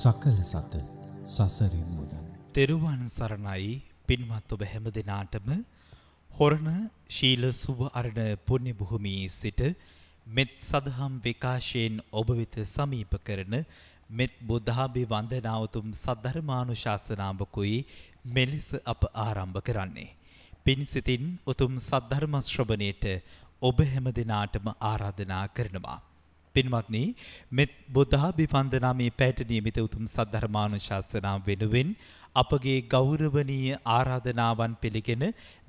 සකල සත සසරින් මුදන්. තෙරුවන් සරණයි පින්වත් ඔබ හැම දෙනාටම හොරණ ශීල සුභ අරණ පුණ්‍ය භූමියේ සිට මෙත් සදහම් විකාශයෙන් ඔබ වෙත සමීප කරන මෙත් බුද්ධාභි වන්දනාවතුම් සද්ධර්මානුශාසනාවකුයි මෙලෙස අප ආරම්භ කරන්නේ. පින්සිතින් උතුම් සද්ධර්ම ශ්‍රවණයට ඔබ හැම දෙනාටම ආරාධනා කරනවා. පින්වත්නි මෙත් බුද්ධාභිවන්දනා මේ පැයට නියමිත උතුම් සද්ධර්මානුශාසනා වෙනුවෙන් අපගේ ගෞරවනීය ආරාධනාවන් පිළිගෙන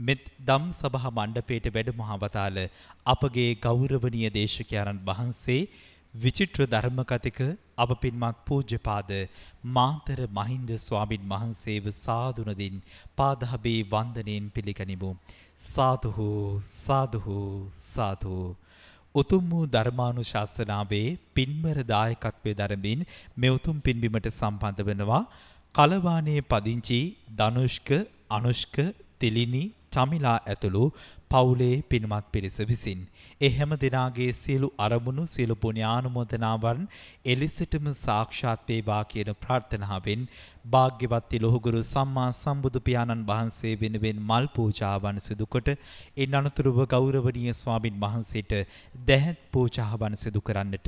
මෙත් දම් සභා මණ්ඩපයේට වැඩමවවතාල අපගේ ගෞරවනීය දේශකයන්න් වහන්සේ විචිත්‍ර ධර්ම කතික අප පින්වත් පූජ්‍යපාද මාතර මහින්ද ස්වාමින් වහන්සේව සාදුනදින් පාදහබේ වන්දනෙන් පිළිගනිමු සාදුහු සාදුහු සාදුහු උතුම් වූ ධර්මානු ශාසනාවේ පින්බර දායකත්වය දරමින් මෙවතුම් පින්බිමට සම්පන්ධ වනවා කලවානයේ පදිංචි දනුෂ්ක අනුෂ්ක තිලිනි චමිලා ඇතුළු පවුලේ පිනමත් පිරිස විසින්. එහෙම දෙනාගේ සියලු අරමුණු සියලු පුණ්‍යානුමෝදනාවන් එලෙසටම සාක්ෂාත් වේවා කියන ප්‍රාර්ථනාවෙන් භාග්‍යවත් ලොහුගුරු සම්මා සම්බුදු පියාණන් වහන්සේ වෙනුවෙන් මල් පූජාවන් සිදු කොට ඉන් අනුතුරුව ගෞරවනීය ස්වාමින් වහන්සේට දැහැත් පූජාවන් සිදු කරන්නට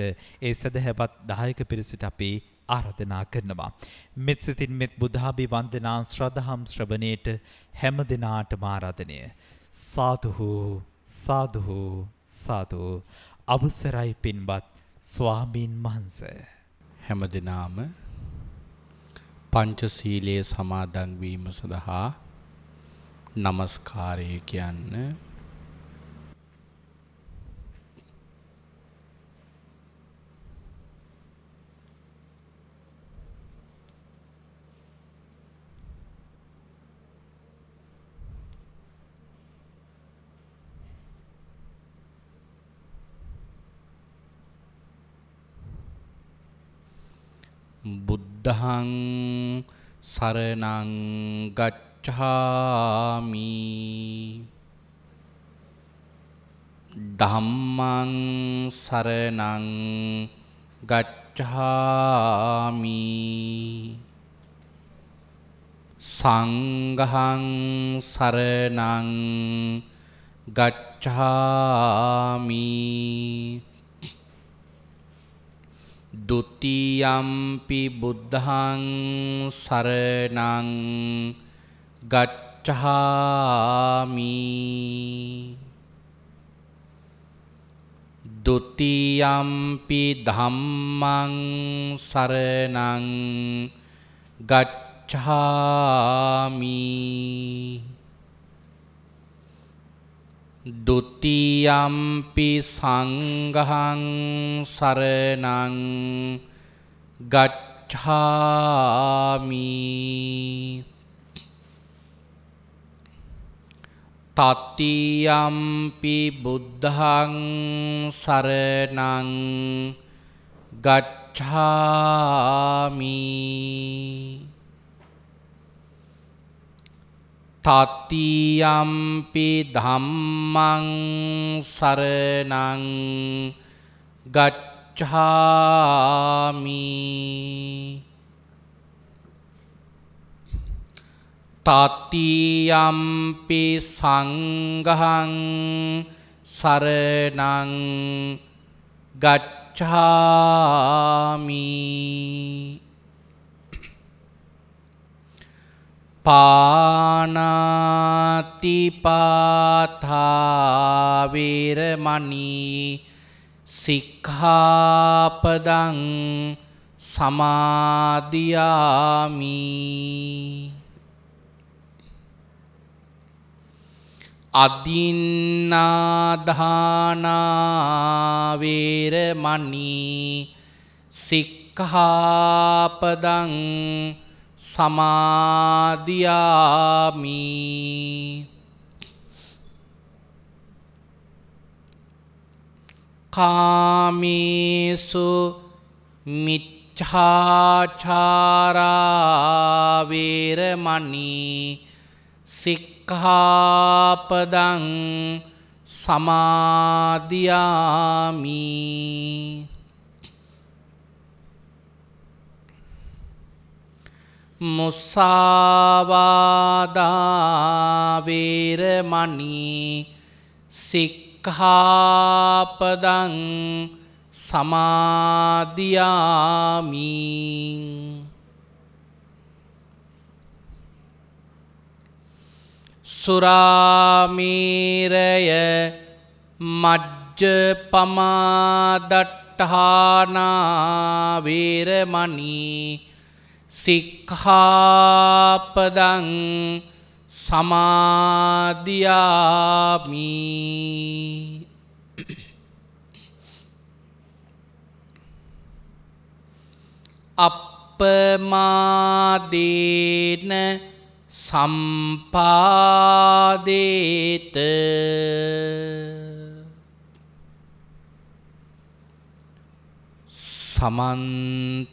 ඒ සදහැවත් දායක පිරිසට අපේ ආරධනා කරනවා. මෙත් සිතින් මෙත් බුධාබි වන්දනා ශ්‍රදහම් ශ්‍රවණයට හැම දෙනාට මාරාධනය. සාතුහු සාදුහු සාදු අවසරයි පින්බත් ස්වාමීන් වහන්ස. හැම දෙනාම පංචසීලයේ සමාදන්වීම සඳහා නමස්කාරය කියන්න බුද්ධහං සරණං ගච්ඡාමි ධම්මං සරණං ගච්ඡාමි සංඝහං සරණං ගච්ඡාමි දුතියම්පි බුද්ධං සරණං ගච්ඡාමි දුතියම්පි ධම්මං සරණං ගච්ඡාමි දුතියම්පි සංගහං සරණං ගච්ඡාමි තතියම්පි බුද්ධං සරණං ගච්ඡාමි තත්තියම්පි ධම්මං සරණං ගච්ඡාමි තත්තියම්පි සංඝං සරණං ගච්ඡාමි පානාතිපාතාවරමනී සික්හාපදං සමාධයාමී අදින්නාධානාවරමනී සික්හාපදං සමාධයාමී කාමිසු මිච්චාචාරාවේරමනී සික්කාපදං සමාධයාමී මුස්සාවාදාවේරමනී සික්හාපදං සමාධයාමීන් සුරාමීරය මජ්ජ පමාදට්ඨානාවේරමනී සික්හාපදං සමාධයාමී අපපමාදේන සම්පාදේත සමන්ත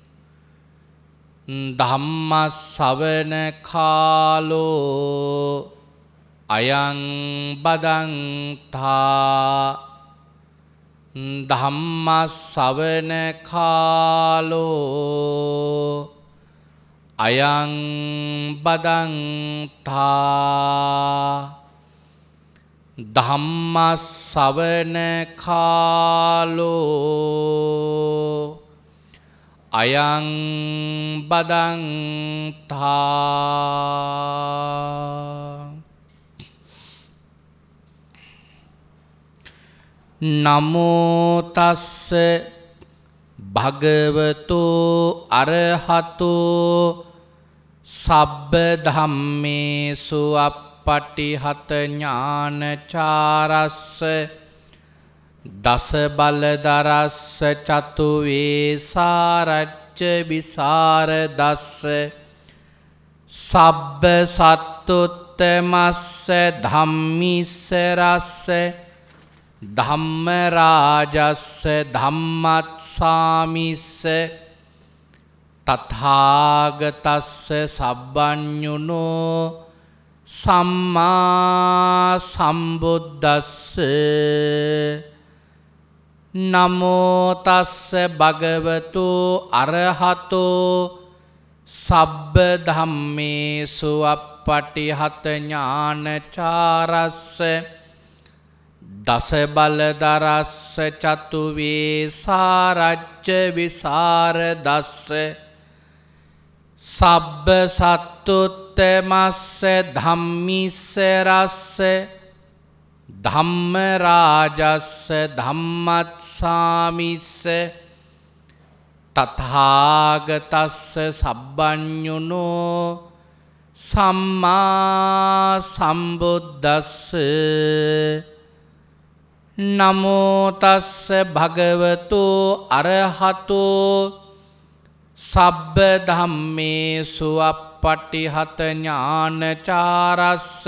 ධම්ම සවන කාලෝ අයං බදන්තා ධම්ම සවන කාලෝ අයං බදන්තා ධම්ම සවන කාලෝ අයං බදන්තා නමෝතස්ස භගවතු අරහතු සබ්බ ධම්මේසු අපපටිහත ඥානචාරස්ස දස බල දරස්ස චතු වේසාරච්ච විසර දස්ස සබ්බ සත්තුත්තමස්ස ධම්මිස්ස රස්ස ධම්ම රාජස්ස ධම්මත්සාමිස්ස තථාගතස්ස සබ්බඤුනෝ සම්මා සම්බුද්දස්ස නමෝතස්ස භගවතු අරහතෝ සබ්බ ධම්මේසු අපපටි හත ඥානචාරස්ස දස බලදරස්ස චතුවේ සාරච්ච විසාර දස්ස සබ්බ සත්තුත්තමස්ස ධම්මිස්ස රස්ස ධම්මරාජස්ස ධම්මත්සාමිස්ස තථාගතස්ස සබ්බඤුනෝ සම්මා සම්බුද්දස්ස නමෝ තස්ස භගවතු අරහතෝ සබ්බ ධම්මේසු අප්පටිහත ඥානචාරස්ස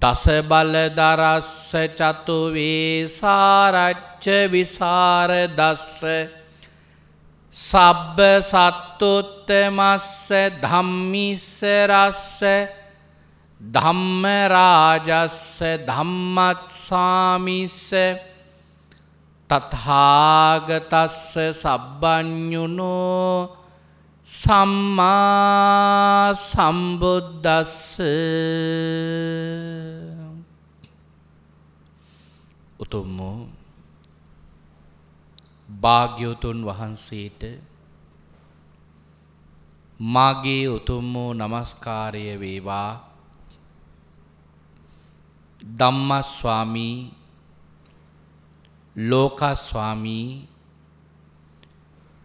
දසබල දරස්ස චතු වේසාරච්ච විසාර දස්ස සබ්බ සත්තුත්තමස්ස ධම්මිස්සරස්ස ධම්ම රාජස්ස ධම්මත්සාමිස්ස තථාගතස්ස සබ්බඥුනෝ සම්මා සම්බුද්දස්ස උතුම් වූ භාග්‍යවතුන් වහන්සේට මාගේ උතුම් වූ নমස්කාරය වේවා ධම්මස්වාමී ලෝකස්වාමී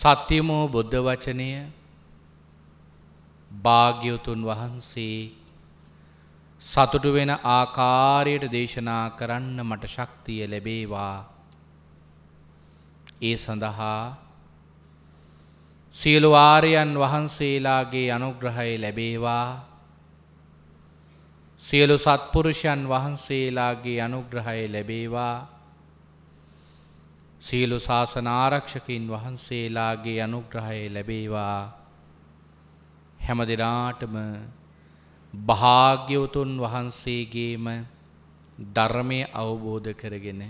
සත්‍යමෝ බුද්ධ වචනය භාග්‍යවතුන් වහන්සේ සතුටු වෙන ආකාරයට දේශනා කරන්න මට ශක්තිය ලැබේවා ඒ සඳහා සියලුවාරයන් වහන්සේලාගේ අනුග්‍රහය ලැබේවා සියලු සත්පුරුෂයන් වහන්සේලාගේ අනුග්‍රහය ලැබේවා සියලු ශාසනාරක්ෂකින් වහන්සේලාගේ අනුග්‍රහය ලැබේවා හැම දෙනාටම භාග්‍යවතුන් වහන්සේගේම ධර්මය අවබෝධ කරගෙන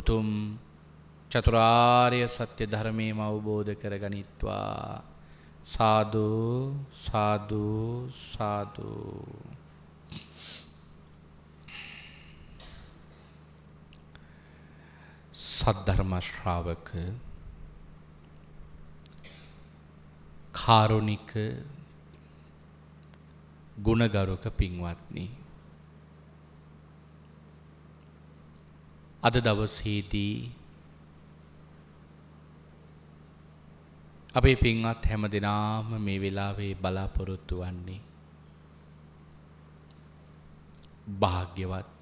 උතුම් චතුරාර්ය සත්‍ය ධර්මයම අවබෝධ කරගනිත්වා සාධූ සාධූ සාධූ සද්ධර්ම ශ්‍රාවක කාරුණික ගුණගරුක පින්වත්නි අද දවසේදී අපේ පින්වත් හැම දෙනාම මේ වෙලාවේ බලාපොරොත්තු වන්නේ භාග්‍යවත්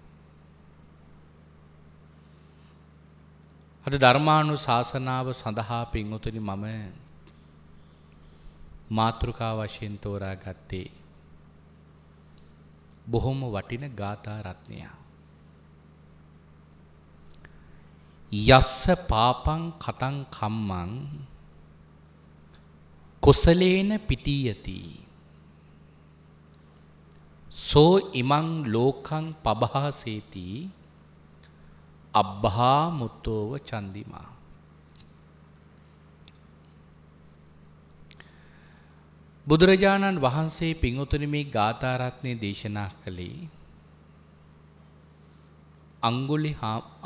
අද ධර්මාණු ශාසනාව සඳහා පින්වතුනි මම මාතෘකා වශයෙන් තෝරා ගත්තේ බොහොම වටින ගාථා රත්නය. යස්ස පාපං කතං කම්මං කොසලේන පිටීයති සෝ ඉමං ලෝකං පබහාසේතිී අබ්බහා මුත්තෝව චන්දිමා. බුදුරජාණන් වහන්සේ පිංවතුන මේ ගාථාරත්නය දේශනා කළේ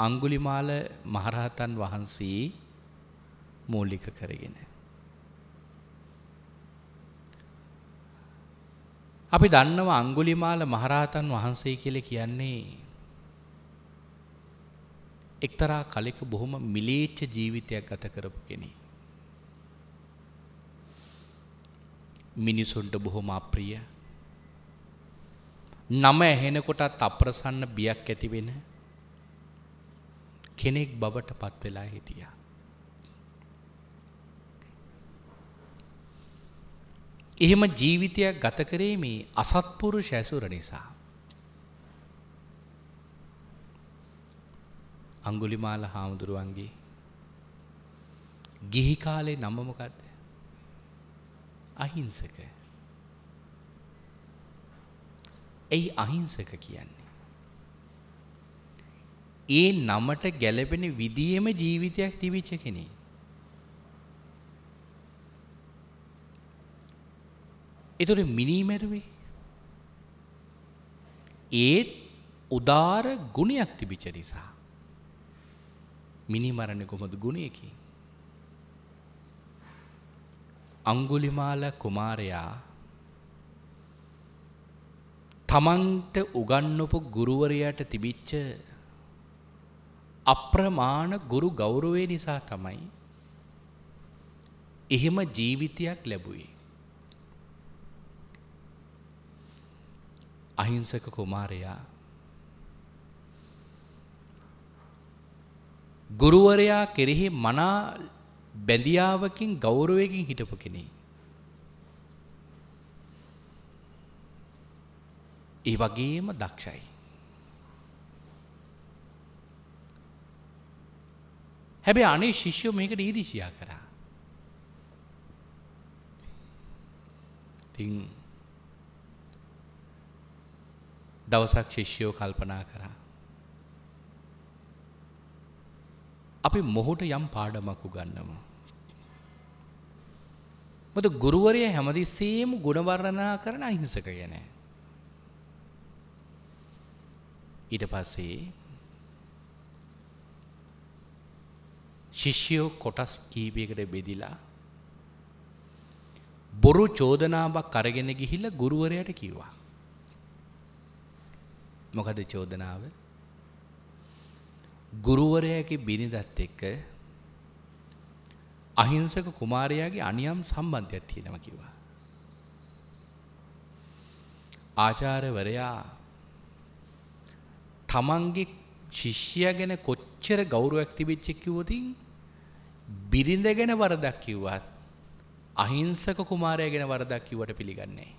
අංගුලිමාල මහරහතන් වහන්සේ මූලික කරගෙන. අපි දන්නව අංගුලිමාල මහරහතන් වහන්සේ කියල කියන්නේ එක්තරා කලෙක බොහොම මිලේච්ච ජීවිතයක් ගත කරපු කෙනෙ. මිනිසුන්ට බොහොම අප්‍රිය නම ඇහෙනකොටත් අප්‍රසන්න බියක් ඇතිවෙන කෙනෙක් බවට පත්වෙලා හිටියා. එහෙම ජීවිතයක් ගත කරේ මේ අසත්පුරු ශැසුර නිසා. අංගුලිමාල හාමුදුරුවන්ගේ ගිහි කාලේ නම්මමකක්ද අහිංසක ඇයි අහිංසක කියන්නේ ඒ නමට ගැලපෙන විදියම ජීවිතයක් තිබිච්ච කෙනෙ එතුට මිනීමැරුවේ ඒත් උදාර ගුණයක් තිබිච නිසා මිනිමරණය කොහොමද ගුණයකි. අංගුලිමාල කුමාරයා තමන්ට උගන්නපු ගුරුවරයාට තිබිච්ච අප්‍රමාණ ගුරු ගෞරවේ නිසා තමයි එහෙම ජීවිතයක් ලැබුයි. අහිංසක කුමාරයා ගුරුවරයා කෙරෙහි මනා බැඳියාවකින් ගෞරවයකින් හිටපු කෙනෙක්. ඒ වගේම දක්ෂයි. හැබැයි අනේ ශිෂ්‍යෝ මේකට ඊරිසියා කරා. ඉතින් දවසක් ශිෂ්‍යෝ කල්පනා කරා. අපි මොහොට යම් පාඩමක් උගන්නවා. මොද ගුරුවරය හැමදිස්සේම ගුණවර්ණනා කරන අහිංසක ගැන. ඊට පස්සේ ශිෂ්‍යයෝ කොටස් කීපයකට බෙදිලා බොරු චෝදනාවක් කරගෙන ගිහිල්ලා ගුරුවරයට කිව්වා. මොකද චෝදනාව? ගුරුවරයගේ බිනිදත් එක්ක අහිංසක කුමාරයාගේ අනියම් සම්බන්ධයක් තියෙනම කිවා. ආචාරවරයා තමන්ගේ ශිෂ්‍යය ගැන කොච්චර ගෞරුවක් තිබිච්චෙක්කිවතින් බිරිඳ ගැන වරදක් කිව්වත් අහිංසක කුමාරය ගැන වරදක් කිවට පිළිගන්නේ.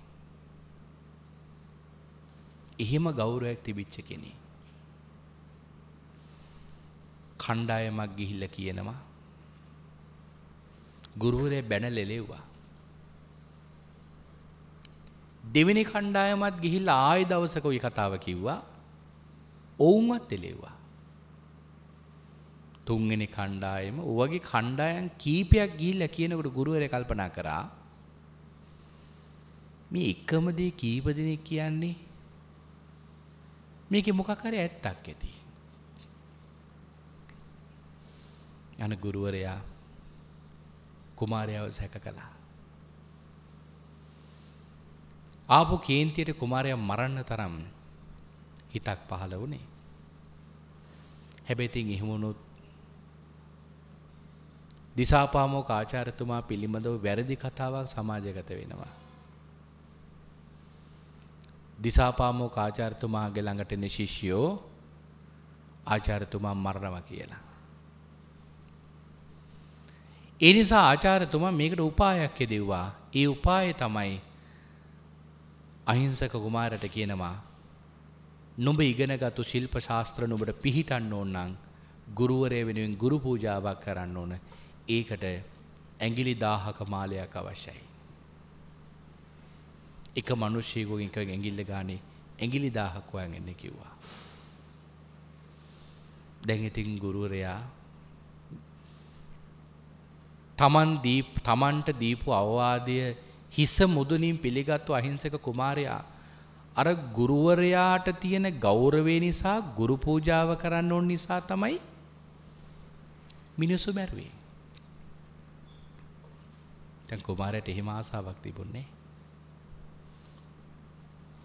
එහෙම ගෞරුවක් තිබිච්ච කෙනේ. කණ්ඩායමක් ගිහිල්ල කියනවා. ගුරුවරය බැන ලෙලෙව්වා. දෙවෙනි කණ්ඩායමත් ගිහිල්ල ආය දවසක ඔයි කතාව කිව්වා ඔවුන්වත් එලෙව්වා. තුන්ගෙන කණ්ඩායම ඔවගේ කණ්ඩායන් කීපයක් ගිල්ල කියනකට ගුරුවර කල්පනා කරා මේ එක්කමදේ කීපදිනෙක් කියන්නේ මේක මොකකර ඇත්තක් ඇති. යන ගුරුවරයා කුමාරයාව සැක කළා. ආපු කේන්තියට කුමාරය මරන්න තරම් හිතක් පහළ වුණේ. හැබැතින් එහමුණුත් දිසාපාමෝ කාචාරතුමා පිළිබඳව වැරදි කතාවක් සමාජගත වෙනවා. දිසාපාමෝ කාචාරතුමාගේ ළඟටන ශිෂ්‍යෝ ආචාරතුමා මරණව කියලා. එනිසා ආචාරතුමා මේකට උපායක් යෙදෙව්වා. ඒ උපාය තමයි අහිංසක කුමාරට කියනවා නුඹ ඉගෙනගත්තු ශිල්ප ශාස්ත්‍ර නුඹට පිහිටන්න ඕන නම් ගුරුවරය වෙනුවෙන් ගුරු පූජාවක් කරන්න ඕන. ඒකට ඇඟිලි 1000ක මාලයක් අවශ්‍යයි. එක මිනිහෙකුගෙන් එක ඇඟිල්ල ගානේ ඇඟිලි 1000ක් හොයන් එන්න කිව්වා. දැන් ඉතින් ගුරුවරයා තමන් තමන්ට දීපු අවවාදය හිස මුදුනින් පිළිගත්තු අහිංසක කුමාරයා. අර ගුරුවරයාට තියෙන ගෞරවේ නිසා ගුරු පූජාව කරන්න ඕන නිසා තමයි මිනිස්සු මැරුවේ. දැන් කුමාරයට එහෙම ආසාවක් තිබුණේ.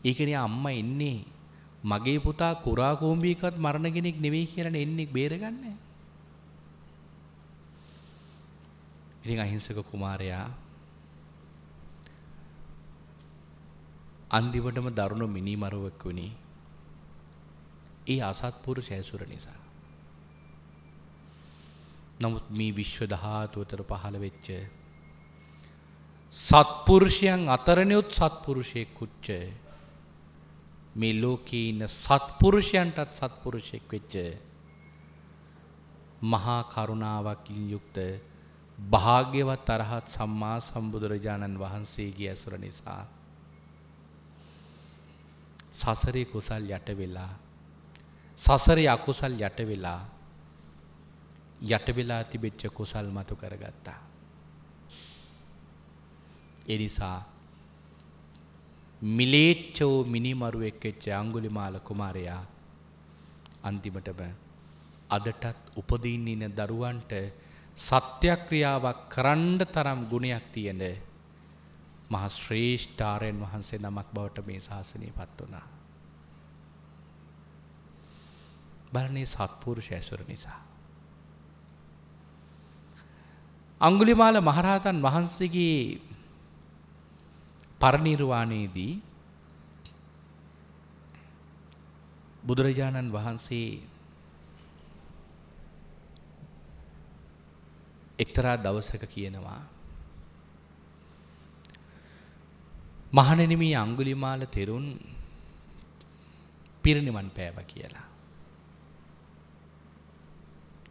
ඒකනේ අම්මා ඉන්නේ මගේ පුතා කුරා කෝම්බියකවත් මරණ කෙනෙක් නෙවෙයි කියලා එන්නේ බේරගන්නේ. ඉතින් අහිංසක කුමාරයා අන්දිවටම දරුණු මිනිමරුවෙක් වුණි. ඒ අසත්පුරුෂ ඇසුර නිසා. නමුත් මේ විශ්ව ධාතුවතර පහළ වෙච්ච සත්පුරුෂයන් අතරණයුත් සත්පුරුෂයෙක් කුච්ච මේ ලෝකේ ඉන්න සත්පුරුෂයන්ටත් සත්පුරුෂයෙක් වෙච්ච මහා කරුණාවක් යුක්ත භාග්‍යවත් අරහත් සම්මා සම්බුදුරජාණන් වහන්සේගේ ඇසුර නිසා. සසරේ කුසල් යට වෙලා සසරේ අකුසල් යට වෙලා යට වෙලා තිබෙච්ච කුසල් මතු කරගත්තා. එනිසා මිලේච්චෝ මිනිමරු එක්කෙච්ච අංගුලිමාල කුමාරයා අන්තිමටම අදටත් උපදීන්නේ දරුවන්ට සත්‍යක්‍රියාවක් කරන්න තරම් ගුණයක් තියෙන මහ ශ්‍රේෂ්ඨාරයෙන් වහන්සේ නමක් බවට මේ ශාසනය පත් වනා. බලනේ සත්පුරුෂ ඇසුර නිසා. අංගුලිමාල මහරහතන් වහන්සේගේ පරනිර්වාණයේදී බුදුරජාණන් වහන්සේ එක්තරා දවසක කියනවා. මහණෙනමී අංගුලිමාල තෙරුන් පිරිනිවන් පෑව කියලා.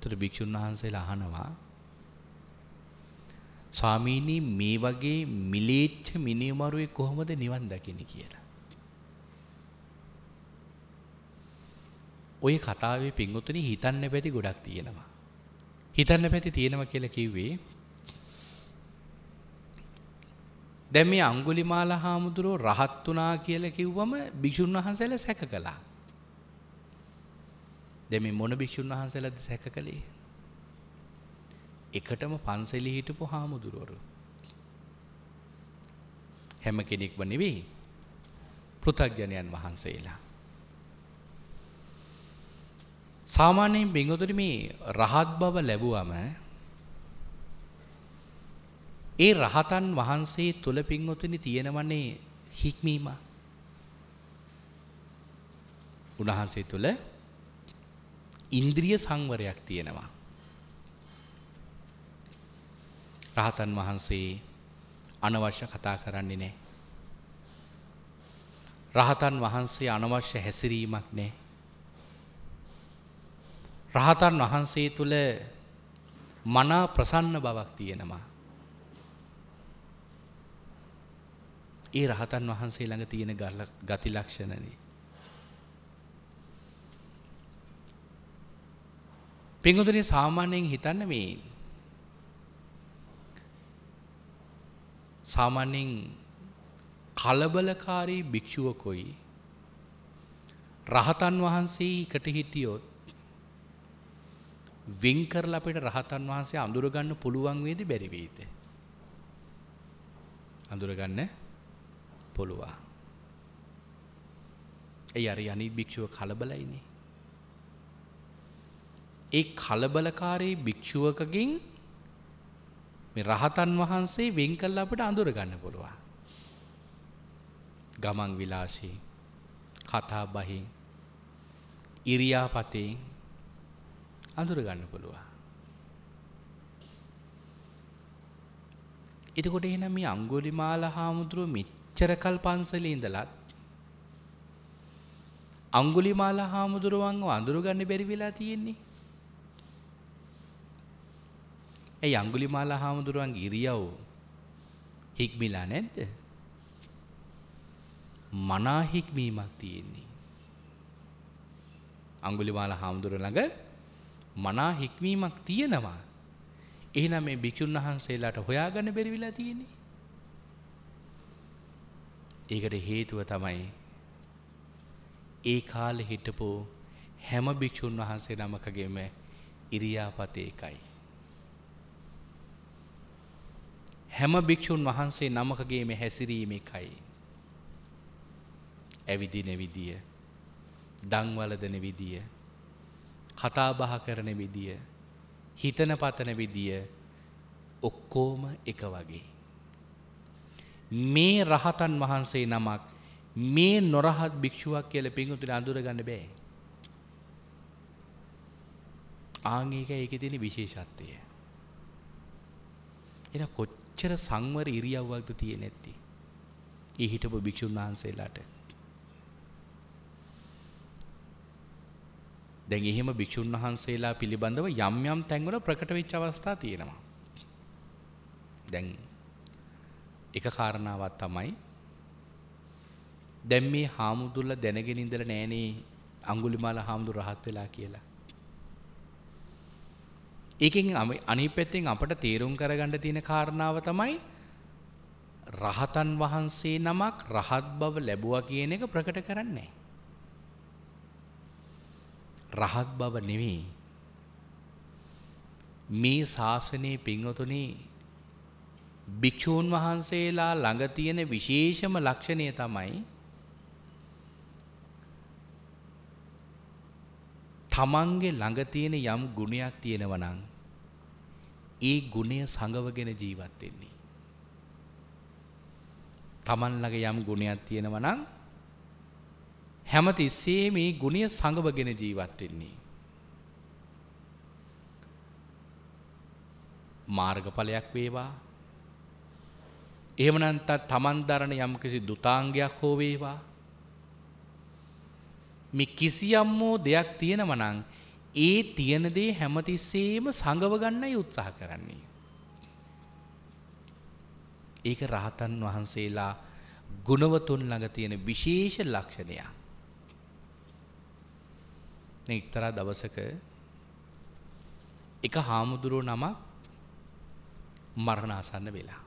තුර භික්‍ෂූන් වහන්සේලා අහනවා ස්වාමීණී මේ වගේ මිලේච්ච මිනිමරුවේ කොහොමද නිවන් දකින කියලා. ඔය කතාවේ පින්ගුතුන හිතන්න පැති ගොඩක් තියෙනවා. හිතන්න පැති තියෙනව කියල කිව්වේ දැ මේ අංගුලිමාල හාමුදුරුවෝ රහත් වනා කියල කිව්වම භිෂුන් වහන්සේල සැක කළා දෙම මොන භික්‍ෂුන් වහන්සේලද සැක කළේ එකටම පන්සෙලි හිටපු හාමුදුරුවරු හැම කෙනෙක්ම නෙවෙයි පෘථග්ජනයන් වහන්සේලා සාමාන්‍යයෙන් බිංගොතුට මේ රහත් බව ලැබුවම ඒ රහතන් වහන්සේ තුළ පින්වතුනි තියෙනවන්නේ හික්මීම. උන්වහන්සේ තුළ ඉන්ද්‍රිය සංවරයක් තියෙනවා. රහතන් වහන්සේ අනවශ්‍ය කතා කරන්නේ නෑ. රහතන් වහන්සේ අනවශ්‍ය හැසිරීමක් නෑ. රහතන් වහන්සේ තුළ මනා ප්‍රසන්න බවක් තියෙනවා. ඒ රහතන් වහන්සේ ළඟ තියෙන ගති ලක්ෂණනේ. පිංගුතුනි සාමාන්‍යයෙන් හිතන්න මේ සාමාන්‍යයෙන් කලබලකාරී භික්ෂුවකොයි රහතන් වහන්සේ එකට හිටියොත් වෙන් කරලා අපිට රහතන් වහන්සේ අඳුරගන්න පුළුවන් වේද බැරි වේද? අඳුරගන්න පුළුවන්. ඒ යරි අනිත් භික්ෂුව කලබලයිනේ. ඒ කලබලකාරී භික්ෂුවකගෙන් මේ රහතන් වහන්සේ වෙන් කරලා අපිට අඳුරගන්න පුළුවන්. ගමන් විලාසී කතා බහින් ඉරියාපතේ අඳුර ගන්න පුළුවන්. එතකොට එහෙනම් මේ අඟුලිමාල හාමුදුරුව මෙච්චර කල් පන්සලේ ඉඳලත් අඟුලිමාල හාමුදුරුවන්ව අඳුරගන්න බැරි වෙලා තියෙන්නේ. ඒ අඟුලිමාල හාමුදුරුවන්ගේ ඉරියව් හික්මිලා නැද්ද? මනා හික්මීමක් තියෙන්නේ. අඟුලිමාල හාමුදුරුව ළඟ මනා හික්මීමක් තියෙනවා. එහෙනම් මේ භික්ෂුන් වහන්සේලාට හොයාගන්න බැරි වෙලා තියෙන්නේ. ඒකට හේතුව තමයි ඒ කාලේ හිටපු හැම භික්ෂුන් වහන්සේ නමකගේම ඉරියාපත එකයි. හැම භික්‍ෂූන් වහන්සේ නමකගේම හැසිරීම එකයි. ඇවිදින විදිය, දංවලදන විදිය, කතාබහ කරන විදිය හිතන පතන විදිය ඔක්කෝම එක වගේ. මේ රහතන් වහන්සේ නමක් මේ නොරහත් භික්ෂුවක් කියල පින්ගුතුට අඳුරගන්න බෑ. ආංගේක ඒක තින විශේෂත්වය. එන කොච්චර සංවර ඉරියව්වක්ද තියෙන ඇත්ති. ඉහිටපු භික්‍ෂූන් වහන්සේලාට දැන් එහෙම භික්ෂුන් වහන්සේලා පිළිබඳව යම් යම් තැන්වල ප්‍රකට වෙච්ච අවස්ථා තියෙනවා. දැන් එක කාරණාවක් තමයි දැන් මේ හාමුදුරලා දැනගෙන ඉඳලා නෑනේ අඟුලිමාල හාමුදුර රහත් වෙලා කියලා. ඒකෙන් අනිත් පැත්තෙන් අපට තේරුම් කරගන්න තියෙන කාරණාව තමයි රහතන් වහන්සේ නමක් රහත් බව ලැබුවා කියන එක ප්‍රකට කරන්නේ. රහත් බව නෙවෙයි. මේ ශාසනයේ පින්වතුනි භික්ෂූන් වහන්සේලා ළඟ තියෙන විශේෂම ලක්ෂණය තමයි තමන්ගේ ළඟ තියෙන යම් ගුණයක් තියෙනවා නම් ඒ ගුණය සංගවගෙන ජීවත් වෙන්නේ. තමන් ළඟ යම් ගුණයක් තියෙනවා නම් හැමතිස්සේ මේ ගුණය සඟවගෙන ජීවත් වෙන්නේ. මාර්ගඵලයක් වේවා. එහෙම නැත්නම් තමන් දරන යම්කිසි දුතාංගයක් හෝ වේවා. මේ කිසියම් හෝ දෙයක් තියෙනව නම් ඒ තියෙන දේ හැමතිස්සෙම සංගව ගන්නයි උත්සාහ කරන්නේ. ඒක රහතන් වහන්සේලා ගුණවතුන් ළඟ තියෙන විශේෂ ලක්ෂණයක්. පින්වත්න එක්තරා දවසක එක හාමුදුරුව නමක් මරණාසන්න වෙලා.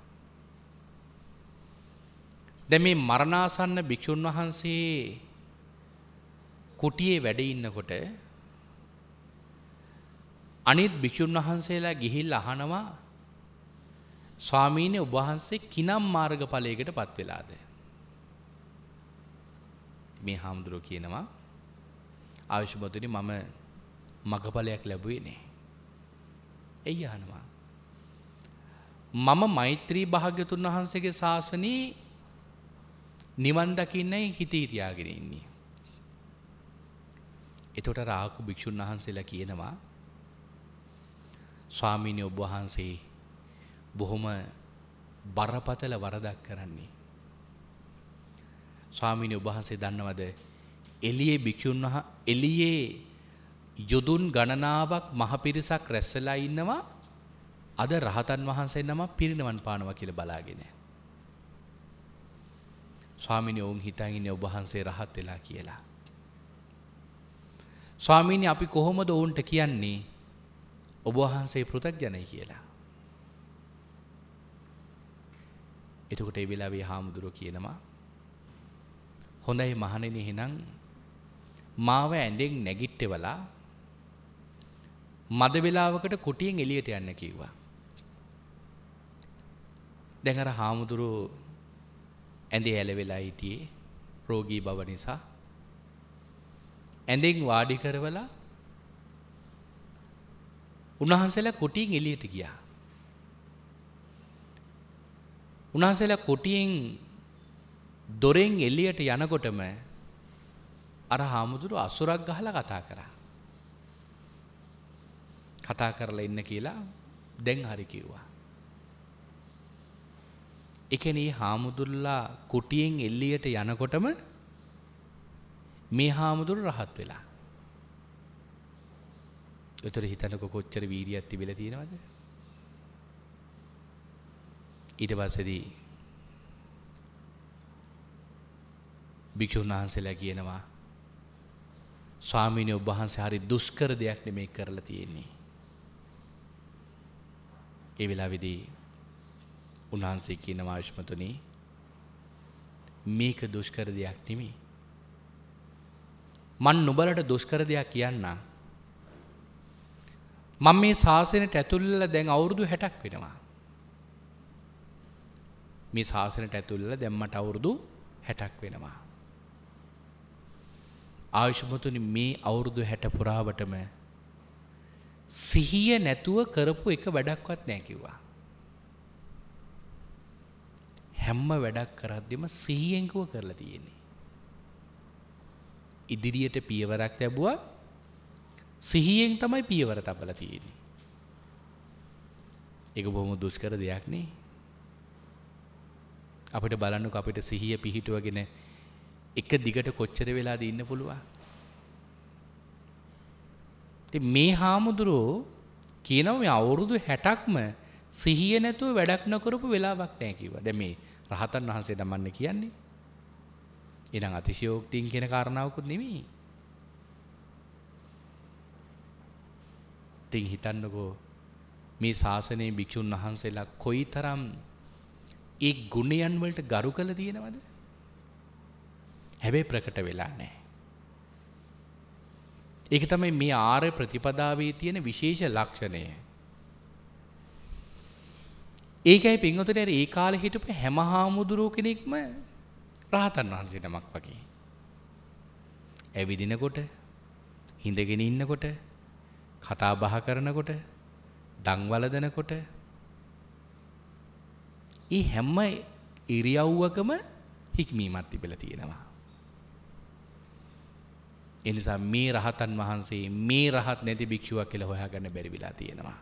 දැ මේ මරණාසන්න භික්‍ෂූන් වහන්සේ කුටියේ වැඩ ඉන්නකොට අනිත් භික්‍ෂූන් වහන්සේලා ගිහිල් අහනවා ස්වාමීනය උබහන්සේ කිනම් මාර්ග පලයකට පත්වෙලාද. මේ හාමුදුරුව කියනවා ආයුෂ්බදුනි මම මගඵලයක් ලැබුවේ නෑ. එයි අහනවා. මම මෛත්‍රී භාග්‍යතුන් වහන්සේගේ ශාසනී නිවන් දකින්නයි හිතී තියාගෙන ඉන්නේ. එතකොට රාහු භික්ෂුන් වහන්සේලා කියනවා ස්වාමීනි ඔබ වහන්සේ බොහොම බරපතල වරදක් කරන්නේ. ස්වාමීනි ඔබ වහන්සේ දන්නවද එළියේ භික්ෂුන් වහ එළියේ යොදුන් ගණනාවක් මහපිරිසක් රැස්සලා ඉන්නවා අද රහතන් වහන්සේ නම පිරිනවන් පානවා කියලා බලාගෙන. ස්වාමීනි ඔවුන් හිතන් ඉන්නේ ඔබ වහන්සේ රහත් වෙලා කියලා. ස්වාමීනි අපි කොහොමද ඔවුන්ට කියන්නේ ඔබ වහන්සේ පෘථග්ජනයි කියලා. එතකොට ඒ වෙලාවේ හාමුදුරුව කියනවා හොඳයි මහණෙනි එහෙනම් මාව ඇඳෙන් නැගිට්ටවලා මද වෙලාවකට කුටියෙන් එළියට යන්න කිව්වා. දැන් අර හාමුදුරුව ඇඳේ ඇලවෙලා හිටියේ රෝගී බව නිසා. ඇඳෙන් වාඩි කරවලා උන්වහන්සේලා කුටියෙන් එළියට ගියා. උන්වහන්සේලා කුටියෙන් දොරෙන් එළියට යනකොටම අර හාමුදුරු අසුරක් ගහල කතා කරා. කතා කරලා ඉන්න කියලා දැන් හරි කිව්වා. එකන හාමුදුරල්ලා කුටියෙන් එල්ලියට යනකොටම මේ හාමුදුරු රහත් වෙලා. එතුර හිතනක කොච්චර වීරිය ඇති බෙල තියෙනවද. ඉට පස්සදී භික්‍ෂූන් වහන්සේලා කියනවා ස්වාමීනය ඔබහන්සේ හරි දුෂ්කර දෙයක් නෙමේ කරලා තියෙන්නේ. ඒ වෙලාවිදී උන්වහන්සේ කියන වාශ්මතුනී මේක දුෂ්කර දෙයක් නෙමි. මන් නුබලට දුෂ්කර දෙයක් කියන්න. මං මේ ශාසනයට ඇතුල්ල දැන් අවුරුදු හැටක් වෙනවා. මේ ශාසනයට ඇතුල්ල දැම්මට අවුරුදු හැටක් වෙනවා. ආයුෂමතුනි මේ අවුරුදු හැට පුරාවටම සිහිය නැතුව කරපු එක වැඩක්වත් නෑ කිව්වා. හැම්ම වැඩක් කරද්දිම සිහියෙන්කුව කරලා තියෙන්නේ. ඉදිරියට පියවරක් ලැබුවා සිහියෙන් තමයි පියවර තබලා තියෙන්නේ. ඒක බොහොම දුෂ්කර දෙයක් නේ. අපිට බලන්නක අපිට සිහිය පිහිටුවගෙන එක දිගට කොච්චර වෙලාද ඉන්න පුළුවන්. මේ හාමුදුරුවෝ කියනව මේ අවුරුදු හැටක්ම සිහිය නැතුව වැඩක් නොකරපු වෙලාවක් නෑ කිව ද මේ රහතන් වහන්සේ දමන්න කියන්නේ. එනම් අතිශයෝක්තින් කියෙන කාරණාවකුත් නෙමී. තින් හිතන්නකෝ මේ ශාසනයේ භික්‍ෂූන් වහන්සේලා කොයි තරම් ඒ ගුණයන් වලට ගරු කළ තියෙනවද? හැබැයි ප්‍රකට වෙලා නෑ. ඒක තමයි මේ ආරය ප්‍රතිපදාවේ තියෙන විශේෂ ලක්ෂණය. ඒකයි පින්වතට ඇර ඒ කාලෙ හිටපු හැම හාමුදුරුව කෙනෙක්ම රහතන් වහන්සේ නමක් වගේ. ඇවිදිනකොට හිඳගෙන ඉන්නකොට කතා බහ කරනකොට දංවලදනකොට ඒ හැම ඉරියව්වකම හික්මීමත් තිබිලා තියෙනවා. එනිසා මේ රහතන් වහන්සේ මේ රහත් නැති භික්ෂුවක් කියලා හොයාගන්න බැරි වෙලා තියෙනවා.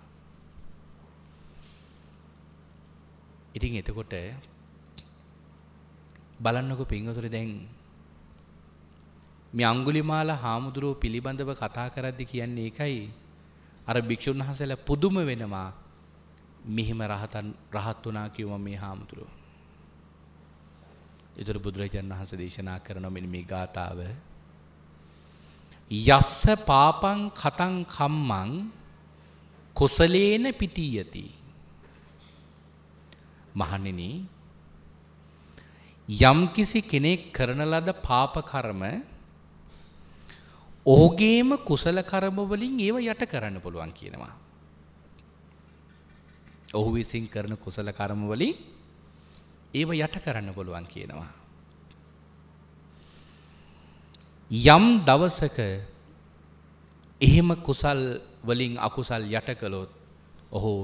ඉතින් එතකොට බලන්නකො පින්වතුනි දැන් මේ අඟුලිමාල හාමුදුරුව පිළිබඳව කතා කරද්දි කියන්නේ ඒකයි අර භික්ෂුන් වහන්සේලා පුදුම වෙනවා මෙහෙම රහතන් රහත් වුණා කිව්ව මේ හාමුදුරුව. ඊතර බුදුරජාණන් වහන්සේ දේශනා කරන මෙන්න මේ ගාතාව යස්ස පාපං කතං කම්මං කුසලේන පිටීයති. මහණෙනි යම්කිසි කෙනෙක් කරන ලද පාප කර්ම ඔහුගේම කුසල කර්ම වලින් ඒව යට කරන්න පුළුවන් කියනවා. ඔහු විසින් කරන කුසල කර්ම වලින් ඒව යට කරන්න පුළුවන් කියනවා. යම් දවසක එහෙම කුසල් වලින් අකුසල් යට කළොත් ඔහු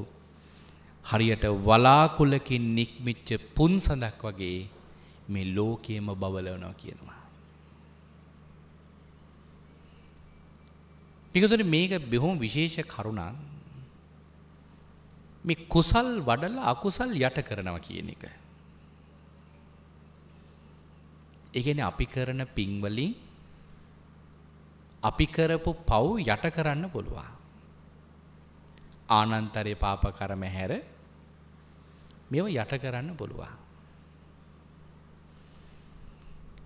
හරියට වලාකුලකින් නික්මිච්ච පුන්සඳක් වගේ මේ ලෝකයේම බවලවනවා කියනවා. පිකතුට මේක බෙහොම විශේෂ කරුණක් මේ කුසල් වඩලා අකුසල් යට කරනවා කියන එක. ඒ කියන්නේ අපි කරන පින්වලින් අපි කරපු පව් යට කරන්න පුළුවන්. ආනන්තරය පාප කරම හැර මෙව යට කරන්න පුළුවන්.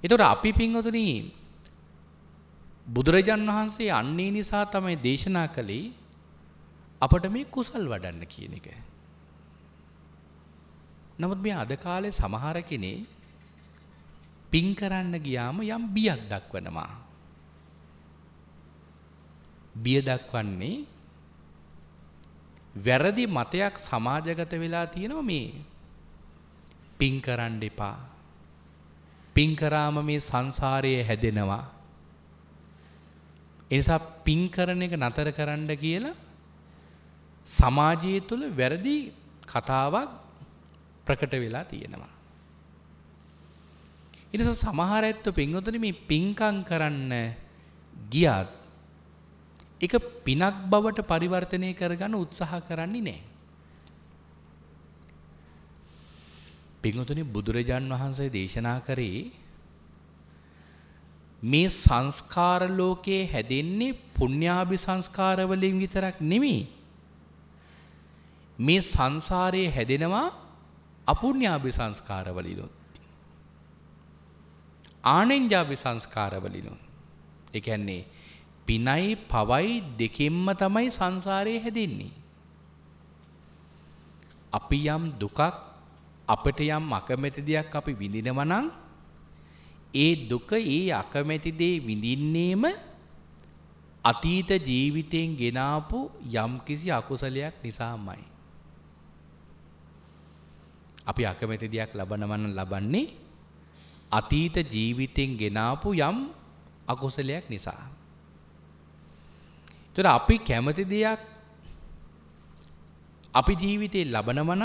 එතට අපි පින්වතුන බුදුරජන් වහන්සේ අන්නේ නිසා තමයි දේශනා කළේ අපට මේ කුසල් වඩන්න කියන එක. නමුත් මේ අද කාලේ සමහර කෙනේ පින් කරන්න ගියාම යම් බියක් දක්වනවා. බිය දක්වන්නේ වැරදි මතයක් සමාජගත වෙලා තියෙනවා මේ පින් කරන්න එපා. පින් කරාම මේ සංසාරයේ හැදෙනවා. ඒ නිසා පින් කරන එක නතර කරන්න කියලා සමාජය තුළ වැරදි කතාවක් ප්‍රකට වෙලා තියෙනවා. ඉනිස සමහර ඇත්ත පින්වතන මේ පින්කං කරන්න ගියත් එක පිනක් බවට පරිවර්තනය කරගන්න උත්සාහ කරන්නේ නෑ. පිංහතුනි බුදුරජාණන් වහන්සේ දේශනා කරේ මේ සංස්කාර ලෝකයේ හැදෙන්නේ පුණ්‍යාභි සංස්කාරවලින් විතරක් නෙමෙයි. මේ සංසාරයේ හැදෙනවා අපුණ්‍යාභි සංස්කාරවලිනුත්. ආනෙන්ජාභි සංස්කාරවලිනුත්. ඒ කියන්නේ පිනයි පවයි දෙකෙන්ම තමයි සංසාරයේ හැදෙන්නේ. අපි යම් දුකක් අපට යම් අකමැති දෙයක් අපි විඳිනවා නම් ඒ දුක ඒ අකමැති දේ විඳින්නේම අතීත ජීවිතයෙන් ගෙනාපු යම්කිසි අකුසලයක් නිසාමයි. අපි අකමැති දෙයක් ලබනවන ලබන්නේ අතීත ජීවිතයෙන් ගෙනාපු යම් අකුසලයක් නිසා. තොට අපි කැමති දෙයක් අපි ජීවිතය ලබනවනං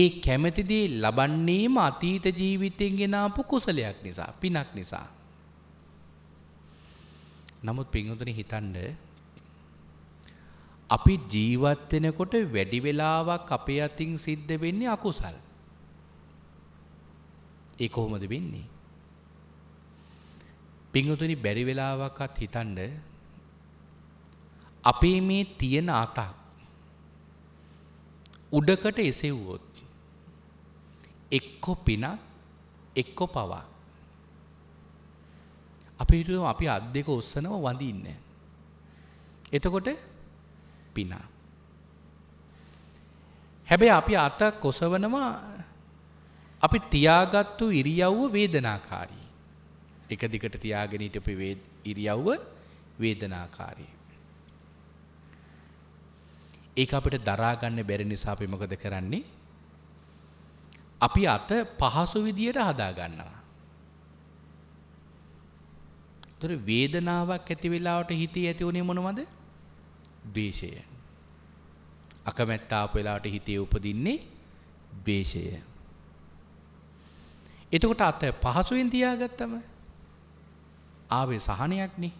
ඒ කැමැතිදේ ලබන්නේම අතීත ජීවිතයෙන් ගෙනාපු කුසලයක් නිසා පිනක් නිසා. නමුත් පිංහතුන හිතන්ඩ අපි ජීවත්වෙනකොට වැඩි වෙලාවක් අපේ අතින් සිද්ධ වෙන්නේ අකුසල්. ඒ කොහොමද වෙන්නේ. පිංහතුනි බැරි වෙලාවක්ත් හිතන්ඩ අපේ මේ තියෙන අතක් උඩකට එසෙව්වොත් එක්කො පිනක් එක්කො පවා අපිට අපි අත් දෙක ඔස්සනව වඳින්න එතකොට පිනා හැබැයි අපි අත කොසවනවා අපි තියාගත්තු ඉරියව්ව වේදනාකාරී එක දිගට තියාගෙන හිටපු ඉරියව්ව වේදනාකාරී ඒක අපිට දරාගන්න බැරි නිසා අපි මොකද කරන්නේ? අපි අත පහසු විදියට හදාගන්නවා. ඒතර වේදනාවක් ඇති වෙලාවට හිතේ ඇති උනේ මොනවද? ද්වේෂය. අකමැත්ත ආපු වෙලාවට හිතේ උපදින්නේ ද්වේෂය. එතකොට අත පහසුවෙන් තියාගත්තම ආවේ සහනයක් නේ.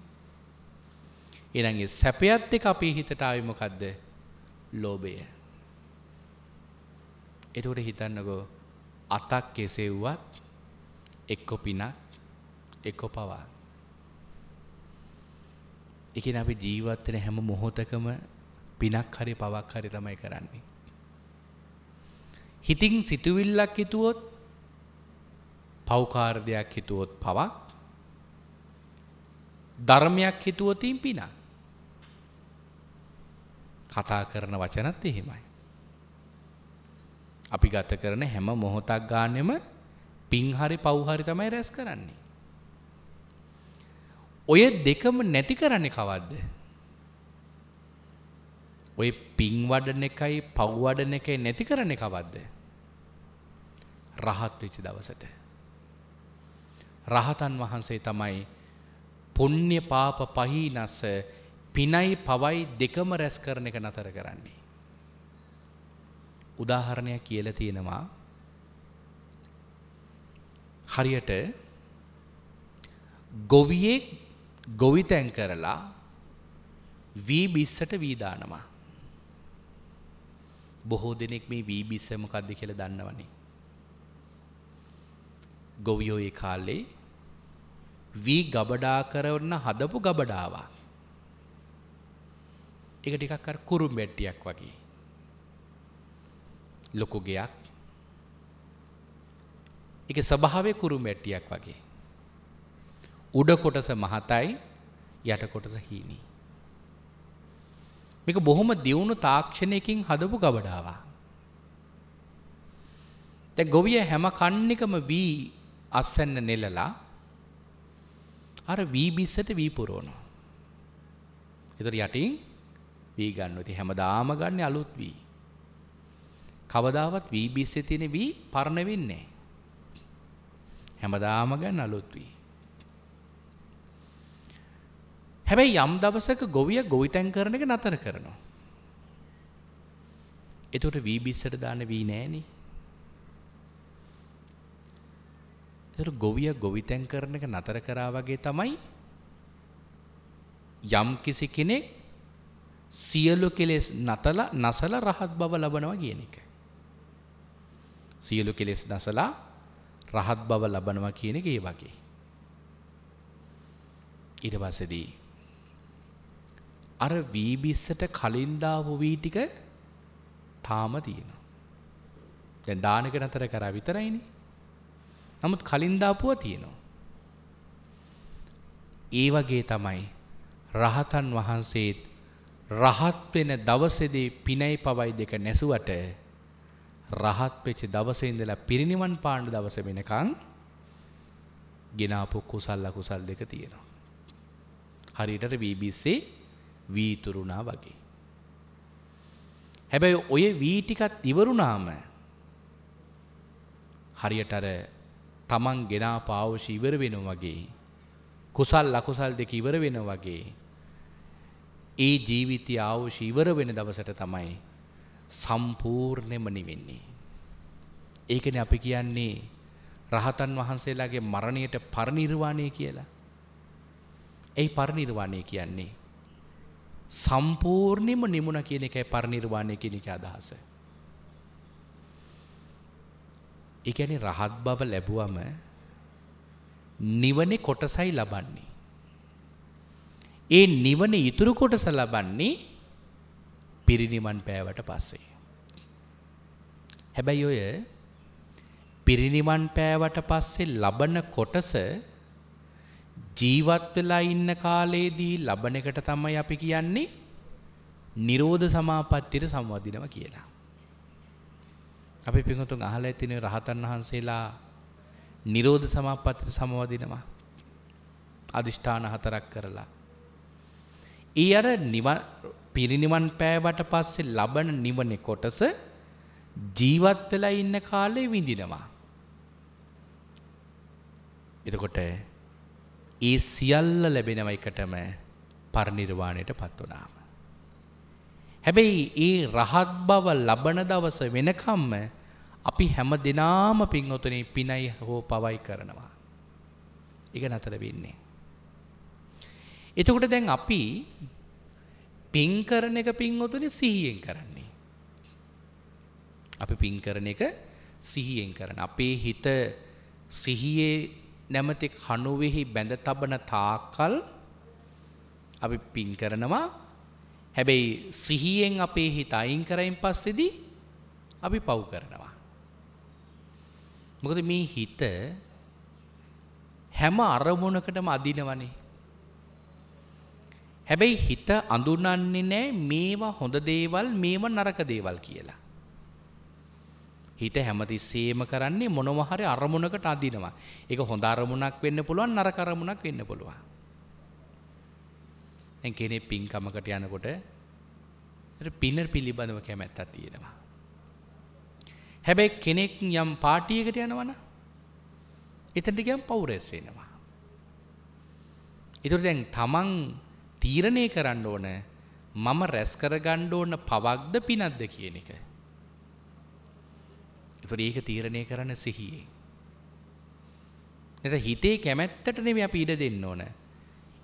එහෙනම් ඒ සැපයත් එක්ක අපේ හිතට ආවේ මොකද්ද? ලෝබය. එතකොට හිතන්නකෝ අතක් කෙසෙව්වත් එක්කො පිනක් එක්කො පවා. එකන අපි ජීවත්වන හැම මොහොතකම පිනක් හරි පවක් හරි තමයි කරන්නේ. හිතින් සිතුවිල්ලක් හිතුවොත් පෞකාර දෙයක් හිතුවොත් පවක් ධර්මයක් හිතුවතින් පිනක්. කතා කරන වචනත් එහෙමයි. අපි ගත කරන හැම මොහොතක් ගානෙම පිං හරි පව් හරි තමයි රැස් කරන්නේ. ඔය දෙකම නැති කරන්නේ කවද්ද? ඔය පිං වඩන එකයි පව් වඩන එකයි නැති කරන්නේ කවද්ද? රහත් වෙච්ච දවසට. රහතන් වහන්සේ තමයි පුණ්‍ය පාප පහීනස පිනයි පවයි දෙකම රැස් කරන එක නතර කරන්නේ. උදාහරණයක් කියල තියෙනවා හරියට ගොවියෙක් ගොවිතැන් කරලා වී බිස්සට වීදානවා. බොහෝ දෙනෙක් මේ වී බිස්සමකක්ද කියල දන්නවනේ. ගොවියෝයේ කාලේ වී ගබඩා කරවන්න හදපු ගබඩාවක්. එක ටිකක් අර කුරුම් බැට්ටියක් වගේ. ලොකු ගයක්. ඒකේ ස්වභාවය කුරුම් බැට්ටියක් වගේ. උඩ කොටස මහතයි යට කොටස හීනි. මේක බොහොම දියුණු තාක්ෂණයකින් හදපු ගබඩාවක්. දැන් ගොවිය හැම කන්නේකම වී අස්සන්න නෙලලා අර වී බිස්සට වී පුරවනවා. ඒතර යටින් වී ගන්න. ඉතින් හැමදාම ගන්න අලුත් වී. කවදාවත් වී බිස්සේ තියෙන වී පරණ වෙන්නේ හැමදාම ගන්න අලුත් වී. හැබැයි යම් දවසක ගොවිය ගොවිතැන් කරන එක නතර කරනවා. එතකොට වී බිස්සට දාන්න වී නෑනේ. එතකොට ගොවිය ගොවිතැන් කරන එක නතර කරා වගේ තමයි යම් කිසි කෙනෙක් සියලු කෙලෙස් නතල නසල රහත් බව ලබනවා කියන එක. සියලු කෙලෙස් නසලා රහත් බව ලබනවා කියන එක ඒ වගේ. ඊට පස්සේදී අර වීබිස්සට කලින් දාපු වී ටික තාම තියෙනවා. දැන් දානක නතර කරා විතරයිනේ. නමුත් කලින් දාපුවා තියෙනවා. ඒ වගේ තමයි රහතන් වහන්සේත් රහත් වෙන දවසේදී පිනයි පවයි දෙක නැසුවට රහත් වෙච්ච දවසේ ඉඳලා පිරිණිවන් පාන දවස වෙනකන් ගෙනාපු කුසල් අකුසල් දෙක තියෙනවා. හරියට BBC වීතුරුණා වගේ. හැබැයි ඔය වී ටිකත් ඉවරුණාම හරියට අර තමන් ගෙනාපු ආවශ ඉවර වෙනවා වගේ කුසල් අකුසල් දෙක ඉවර වෙනවා වගේ ඒ ජීවිතය ආවුෂ ඉවර වෙන දවසට තමයි සම්පූර්ණයම නිවෙන්නේ. ඒකන අපි කියන්නේ රහතන් වහන්සේලාගේ මරණයට පරණිර්වාණය කියලා. ඇයි පරණිර්වාණය කියන්නේ. සම්පූර්ණයම නිමුණ කියන එකයි පරණිර්වාණය කියන එක අදහස. එකැනි රහත් බව ලැබුවම නිවනේ කොටසයි ලබන්නේ. ඒ නිවන ඉතුරු කොටස ලබන්නේ පිරිනිවන් පෑවට පස්සේ. හැබැයි ඔය පිරිනිවන් පෑවට පස්සේ ලබන කොටස ජීවත් වෙලා ඉන්න කාලේදී ලබන එකට තමයි අපි කියන්නේ නිරෝධ සමාපත්තියට සම්වදිනවා කියලා. අපි පිඟුතුන් අහලා ඇතින රහතන් වහන්සේලා නිරෝධ සමාපත්තියට සමවදිනවා. අදිෂ්ඨාන හතරක් කරලා ඒ අර පිරිනිවන් පෑවට පස්සේ ලබන නිවන කොටස ජීවත්වෙලා ඉන්න කාලේ විඳිනවා. එතකොට ඒ සියල්ල ලැබෙනව එකටම පරිනිර්වාණයට පත් වුණාම. හැබැයි ඒ රහත් බව ලබන දවස වෙනකම්ම අපි හැම දෙනාම පින්වතුනි පිනයි හෝ පවයි කරනවා. ඒක නතර වෙන්නේ. එතකොට දැන් අපි පින්කරන එක පින්වතුනි සිහියෙන් කරන්නේ. අපි පින්කරන එක සිහියෙන් කරන. අපේ හිත සිහියේ නැමති කණුවෙහි බැඳ තබන තාකල් අපි පින් කරනවා හැබැයි සිහියෙන් අපේ හිත අයින් කරයින් පස්සෙදී අපි පව් කරනවා. මොකද මේ හිත හැම අරමුණකටම අදිනවනේ හැබැයි හිත අඳුනන්නේ නෑ මේවා හොඳ දේවල් මේවා නරක දේවල් කියලා. හිත හැමතිස්සේම කරන්නේ මොනව හරි අරමුණකට අදිනවා. ඒක හොඳ අරමුණක් වෙන්න පුළුවන් නරක අරමුණක් වෙන්න පුළුවන්. දැන් කෙනෙක් පින්කමකට යනකොට පින පිළිබඳව කැමැත්තක් තියෙනවා. හැබැයි කෙනෙක් යම් පාටියකට යනවන එතනට ගම් පෞරැස් වෙනවා. ඒතර දැන් තමන් තීරණය කරන්න ඕන මම රැස් කරගන්න ඕන පවක්ද පිනක්ද කියන එක. ඒතර ඒක තීරණය කරන සිහියේ. නැත හිතේ කැමැත්තට නෙමෙයි අපි ඉඩ දෙන්න ඕන.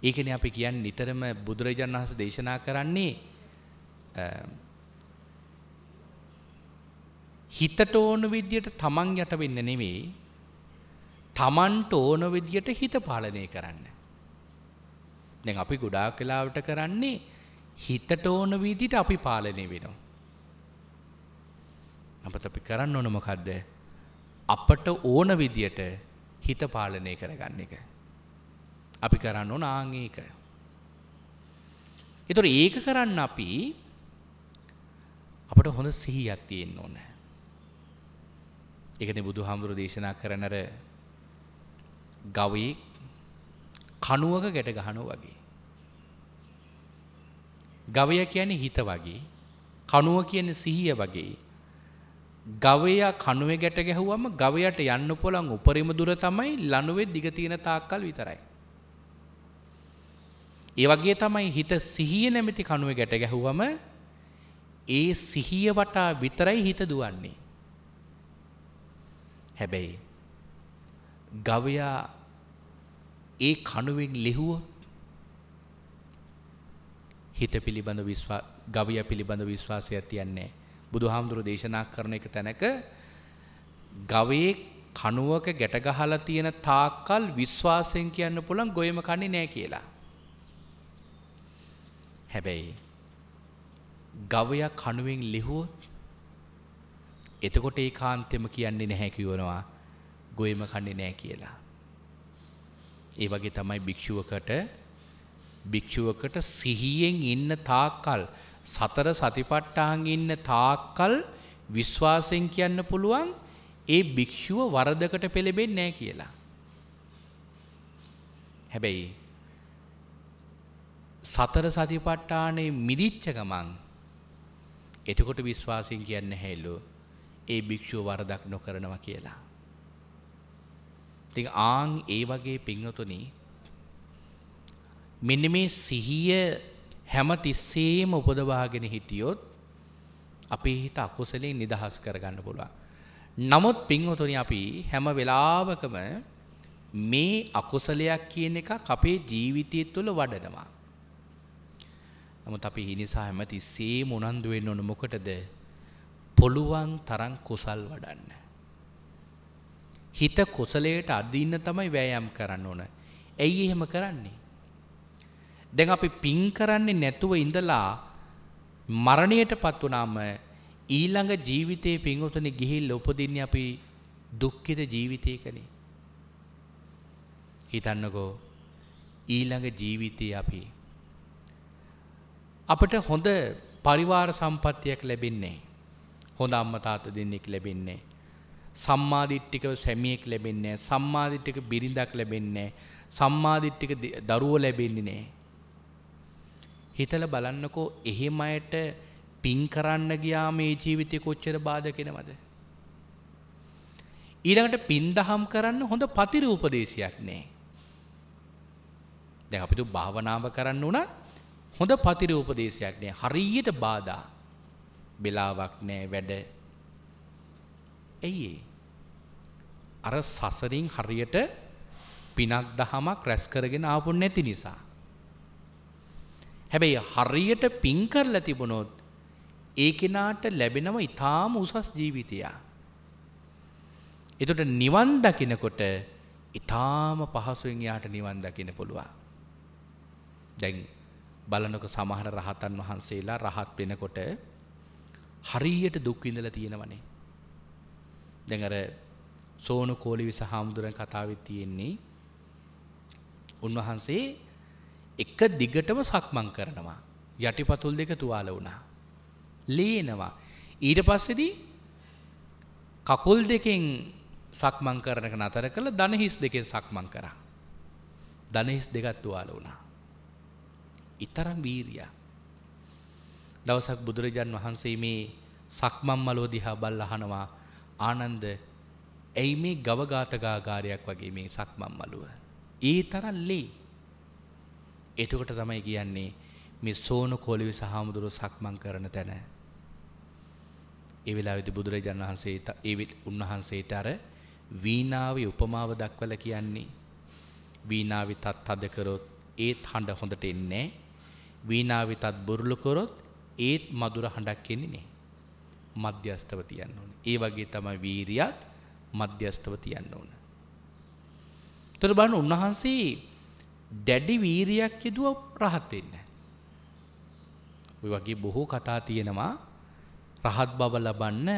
ඒකනේ අපි කියන්නේ නිතරම බුදුරජාණන් වහන්සේ දේශනා කරන්නේ හිතට ඕන විදියට තමන් යට වෙන්න නෙවෙයි තමන්ට ඕන විදියට හිත පාලනය කරන්න. දැන් අපි ගොඩාක් කලාවට කරන්නේ හිතට ඕන විදිහට අපි පාලනය වෙනවා. අපිට අපි කරන්න ඕන මොකද්ද? අපට ඕන විදියට හිත පාලනය කරගන්න එක. අපි කරන්න ඕන ආන් ඒක. ඒතර ඒක කරන්න අපි අපට හොඳ සිහියක් තියෙන්න ඕන. ඒකනේ බුදුහාමුදුරු දේශනා කරන අර ගවයේ කණුවක ගැට ගහනවා වගේ. ගවය කියන්නේ හිත වගේ. කණුව කියන්නේ සිහිය වගේ. ගවයා කණුවේ ගැට ගැහුවම ගවයට යන්න පුළුවන් උපරිම දුර තමයි ලනුවේ දිග තියෙන තාක්කල් විතරයි. ඒ වගේ තමයි හිත සිහිය නැමැති කණුවේ ගැට ගැහුවම ඒ සිහිය වටා විතරයි හිත දුවන්නේ. හැබැයි ගවයා ඒ කණුවෙන් ලිහුවොත් හිත පිළිබඳ ගවිය පිළිබඳ විශ්වාසය තියන්නේ. බුදු හාමුදුරු දේශනා කරන එක තැනක ගවයේ කනුවක ගැටගහලා තියෙන තාක්කල් විශ්වාසයෙන් කියන්න පුළන් ගොයම කන්නේ නෑ කියලා. හැබැයි ගවයා කනුවෙන් ලිහුවොත් එතකොට ඒ කාන්තෙම කියන්නේ නැහැ කිවනවා ගොයම කන්නේ නෑ කියලා. ඒ වගේ තමයි භික්‍ෂුවකට භික්ෂුවකට සිහියෙන් ඉන්න තාක්කල් සතර සතිපට්ටාන් ඉන්න තාක්කල් විශ්වාසයෙන් කියන්න පුළුවන් ඒ භික්ෂුව වරදකට පෙළෙබෙන්නේ නැහැ කියලා. හැබැයි සතර සතිපට්ඨානේ මිදිච්ච ගමන් එතකොට විශ්වාසයෙන් කියන්නේ හැලෝ ඒ භික්ෂුව වරදක් නොකරනවා කියලා. ඉතින් ආන් ඒ වගේ පින්වතුනි මෙන්න මේ සිහිය හැම තිස්සේම උපදවාගෙන හිටියොත් අපේ හිත අකුසලේ නිදහස් කරගන්න පුළුවන්. නමුත් පින්වතුනි අපි හැම වෙලාවකම මේ අකුසලයක් කියන එක අපේ ජීවිතය තුළ වඩනවා. නමුත් අපි හිනිසා හැම තිස්සේම උනන්දු වෙන්න ඕන මොකටද? පුළුවන් තරම් කුසල් වඩන්න. හිත කුසලයට අදින්න තමයි වෑයම් කරන්න ඕන. ඇයි එහෙම කරන්නේ? දැන් අපි පින් කරන්නේ නැතුව ඉඳලා මරණයට පත් වුණාම ඊළඟ ජීවිතයේ පින්වතුනි ගිහිල්ලා උපදින්නේ අපි දුක්ඛිත ජීවිතයකනේ. හිතන්නකෝ ඊළඟ ජීවිතේ අපි අපට හොඳ පරිවාර සම්පත්තියක් ලැබෙන්නේ හොඳ අම්මා තාත්තා දෙන්නෙක් ලැබෙන්නේ සම්මාදිට්ඨික සැමියෙක් ලැබෙන්නේ සම්මාදිට්ඨික බිරිඳක් ලැබෙන්නේ සම්මාදිට්ඨික දරුවෝ ලැබෙන්නේ නැහැ හිතල බලන්නකෝ එහෙම අයට පින් කරන්න ගියා මේ ජීවිතය කොච්චර බාධකෙනවද. ඊළඟට පින්දහම් කරන්න හොඳ පතිර උපදේශයක් නෑ. දැ අපිතු භාවනාව කරන්න වන හොඳ පතිර උපදේශයක් නෑ හරියට බාධා බෙලාවක් නෑ වැඩ ඇයිඒ. අර සසරින් හරියට පිනක් දහමක් රැස් කරගෙන ආපුන් නැති නිසා. හැබැයි හරියට පින්කරල තිබුණොත් ඒ කෙනාට ලැබෙනව ඉතාම උසස් ජීවිතයා. එතට නිවන් දකිනකොට ඉතාම පහසුවෙන් යාට නිවන් දකින පුළුවන්. දැන් බලනක සමහර රහතන් වහන්සේලා රහත් වෙනකොට හරියට දුක්විඳල තියෙනවනේ. දැඟර සෝන කෝලි විස හාමුදුරන් කතාවත් තියෙන්නේ උන්වහන්සේ එක දිගටම සක්මන් කරනවා. යටිපතුල් දෙක තුවාල වුණා. ලේනවා. ඊට පස්සෙදී කකුල් දෙකෙන් සක්මන් කරනක නතර කළ දනහිස් දෙකෙන් සක්මන් කරා. දනහිස් දෙකත් තුවාල වුණා. ඉතරම් වීරිය. දවසක් බුදුරජාන් වහන්සේ මේ සක්මන් මලෝ දිහා බල්ලහනවා ආනන්ද ඇයි මේ ගවඝාතගාගාරයක් වගේ මේ සක්මන් මලුව. ඒ තරන් ලේ එතකොට තමයි කියන්නේ මේ සෝන කොලිවි සහාමුදුරුව සක්මන් කරන තැන. ඒ වෙලාවේදී බුදුරජාණන් වහන්සේ ඒ උන්වහන්සේට අර වීණාවේ උපමාව දක්වලා කියන්නේ වීණාවේ තත් තද කරොත් ඒත් හඬ හොඳට එන්නේ වීණාවේ තත් බුරුළු කරොත් ඒත් මధుර හඬක් එන්නේ නෑ. මධ්‍යස්තව තියන්න ඕනේ. ඒ වගේ තමයි වීරියත් මධ්‍යස්තව තියන්න ඕන. ତොර බලන්න උන්වහන්සේ දැඩි වීරයක් යෙදුව රහත් වෙන්න. ඔය වගේ බොහෝ කතා තියෙනවා රහත් බව ලබන්න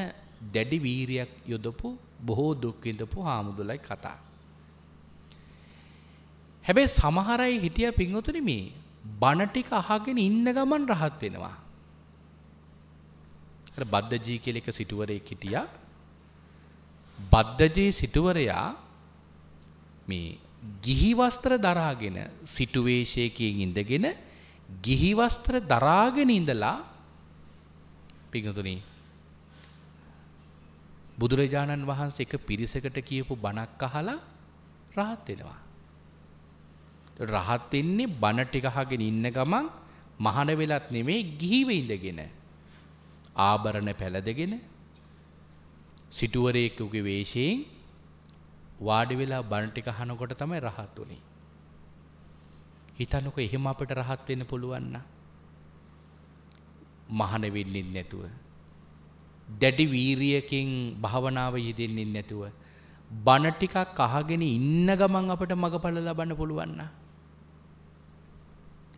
දැඩි වීරයක් යොදපු බොහෝ දුක්විඳපු හාමුදුලයි කතා. හැබැයි සමහරයි හිටිය පින්වතුනි මේ බණ ටික අහගෙන ඉන්න ගමන් රහත් වෙනවා. අර බද්දජී කියලා එක සිටුවරයෙක් හිටියා. බද්දජී සිටුවරයා මේ ගිහි වස්ත්‍ර දරාගෙන සිටුවේෂයකකින් ඉඳගෙන ගිහි වස්ත්‍ර දරාගෙන ඉඳලා පිඟුතුනි බුදුරජාණන් වහන්සේ එක පිරිසකට කියපු බණක් අහලා රහත් වෙනවා. රහත් වෙන්නේ බණ ටික අහගෙන ඉන්න ගමන් මහාන වෙලත් නෙමෙයි ගිහිව ඉඳගෙන ආභරණ පැලදගෙන සිටුවරයෙකුගේ වේශයෙන් වාඩි වෙලා බණ ටික අහනකොට තමයි රහත් උනේ. හිතන්නකො එහෙම අපිට රහත් වෙන්න පුළුවන් නම් මහාන වෙන්නේ නැතුව දැඩි වීරියකින් භාවනාව යෙදෙන්නේ නැතුව බණ ටිකක් අහගෙන ඉන්න ගමන් අපිට මගඵල ලබන්න පුළුවන් නා.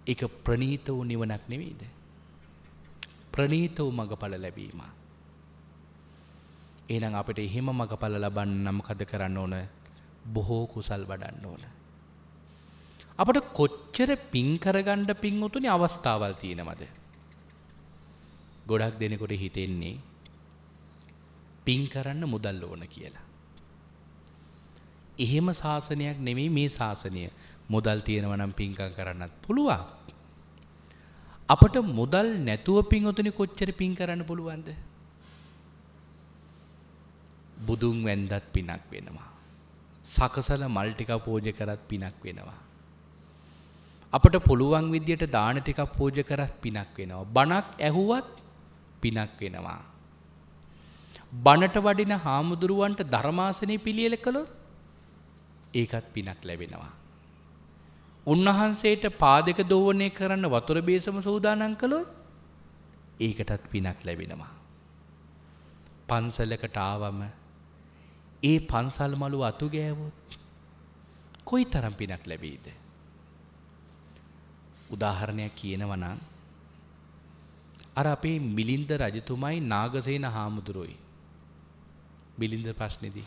ඒක ප්‍රණීත වූ නිවනක් නෙවෙයිද? ප්‍රණීත වූ මගඵල ලැබීමක්. ඒනම් අපට එහෙම මඟඵල ලබන්න නම්කද කරන්න ඕන බොහෝ කුසල් වඩන්න ඕන. අපට කොච්චර පින්කරගණ්ඩ පින්වතුනි අවස්ථාවල් තියෙනවද. ගොඩක් දෙනකොට හිතෙන්නේ පින් කරන්න මුදල් ඕන කියලා. එහෙම ශාසනයක් නෙමේ මේ ශාසනය මුදල් තියෙනවනම් පින්කම් කරන්නත් පුළුවන්. අපට මුදල් නැතුව පින් ඔතුනි කොච්චර පින් කරන්න පුළුවන්ද. බුදුන් වැන්දත් පිනක් වෙනවා. සකසල මල් ටිකක් පෝජ කරත් පිනක් වෙනවා. අපට පුළුවන් විදියට දාන ටිකක් පෝජ කරත් පිනක් වෙනවා. බණක් ඇහුවත් පිනක් වෙනවා. බණට වඩින හාමුදුරුවන්ට ධර්මාසනය පිළියෙල කළොත් ඒකත් පිනක් ලැබෙනවා. උන්වහන්සේට පාදක දෝවනය කරන්න වතුර බේසම සූදානන් කළොත් ඒකටත් පිනක් ලැබෙනවා. පන්සලකට ආවම ඒ පන්සල් මලු අතු ගෑවොත් කොයි තරම් පිනක් ලැබෙයිද? උදාහරණයක් කියනවා නම් අර අපේ මිලින්ද රජතුමයි නාගසේන හාමුදුරුවෝයි මිලින්ද ප්‍රශ්නේදී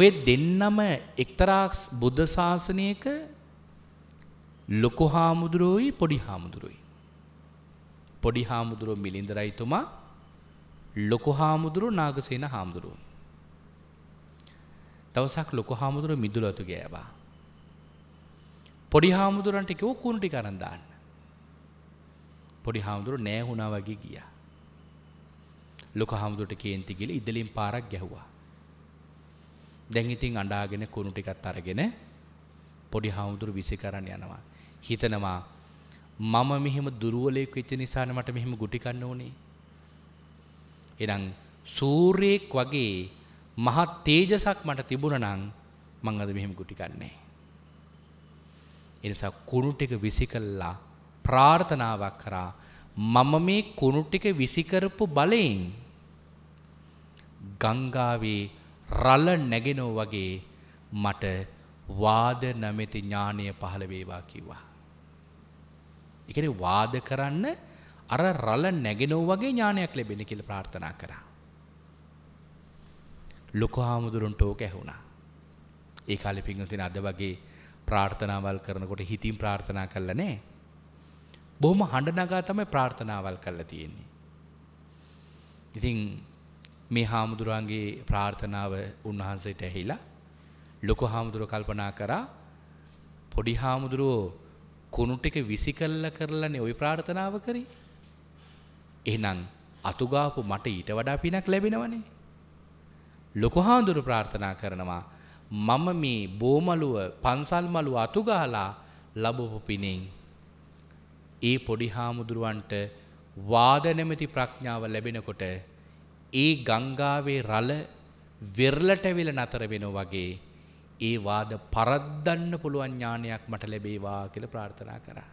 ඔය දෙන්නම එක්තරා බුද්ධ ශාසනයක ලොකු හාමුදුරුවෝයි පොඩි හාමුදුරුවෝයි පොඩි හාමුදුරුවෝ මිලින්ද රජතුමා ලොකු හාමුදුරුවෝ නාගසේන හාමුදුරුවෝ දවසක් ලොක හාමුදුර මිදුලතු ගෑවා. පොඩි හාමුදුරන්ට එක කුණටි කරන්දාන්න. පොඩි හාමුදුරු නෑහුණා වගේ ගිය. ලොක හාමුදුරට කේන්තිගිල ඉදලින් පාරක් ගැහ්වා. දැංඉතින් අඩාගෙන කුණු ටිකත් අරගෙන පොඩි හාමුදුරු විසි කරන්න යනවා. හිතනවා මම මෙහෙම දුරුවලයෙක් වෙච්ච නිසාන මට මෙහෙම ගුටිකන්න ඕනේ. එනම් සූරයෙක් වගේ මහත් තේජසක් මට තිබුණ නං මං අද මෙහෙම ගුටිකන්නේ. එනිසා කුණු ටික විසි කල්ලා ප්‍රාර්ථනාවක් කරා මම මේ කුණු ටික විසිකරපු බලයෙන් ගංගාවේ රළ නැගෙනෝ වගේ මට වාද නැමැති ඥානය පහළ වේවා කිව්වා. ඒ කියන්නේ වාද කරන්න අර රළ නැගෙනෝ වගේ ඥානයක් ලැබෙන්න කියලා ප්‍රාර්ථනා කරා. ලොකු හාමුදුරුන්ට ඕක ඇහුණා. ඒ කාලෙ පිංහතින අද වගේ ප්‍රාර්ථනාවල් කරනකොට හිතින් ප්‍රාර්ථනා කරලා නෑ. බොහොම හඬ නගා තමයි ප්‍රාර්ථනාවල් කරලා තියෙන්නේ. ඉතින් මේ හාමුදුරුවන්ගේ ප්‍රාර්ථනාව උන්වහන්සේට ඇහිලා ලොකු හාමුදුරුව කල්පනා කරා පොඩි හාමුදුරුවෝ කුණු ටික විසි කල්ල කරලනේ ඔය ප්‍රාර්ථනාව කරේ. එහෙනම් අතුගාපු මට ඊට වඩා පිනක් ලැබෙනවනේ. ලොකුහාදුරු ප්‍රාර්ථනා කරනවා මම මේ බෝමලුව පන්සල් මලුව අතුගාලා ලබපු පිනෙන්. ඒ පොඩි හාමුදුරුවන්ට වාද නැමැති ප්‍රඥාව ලැබෙනකොට ඒ ගංගාවේ රළ වෙරළට වෙල නතර වෙන වගේ ඒ වාද පරද්දන්න පුළුවන් ඥානයක් මට ලැබේවා කියලා ප්‍රාර්ථනා කරා.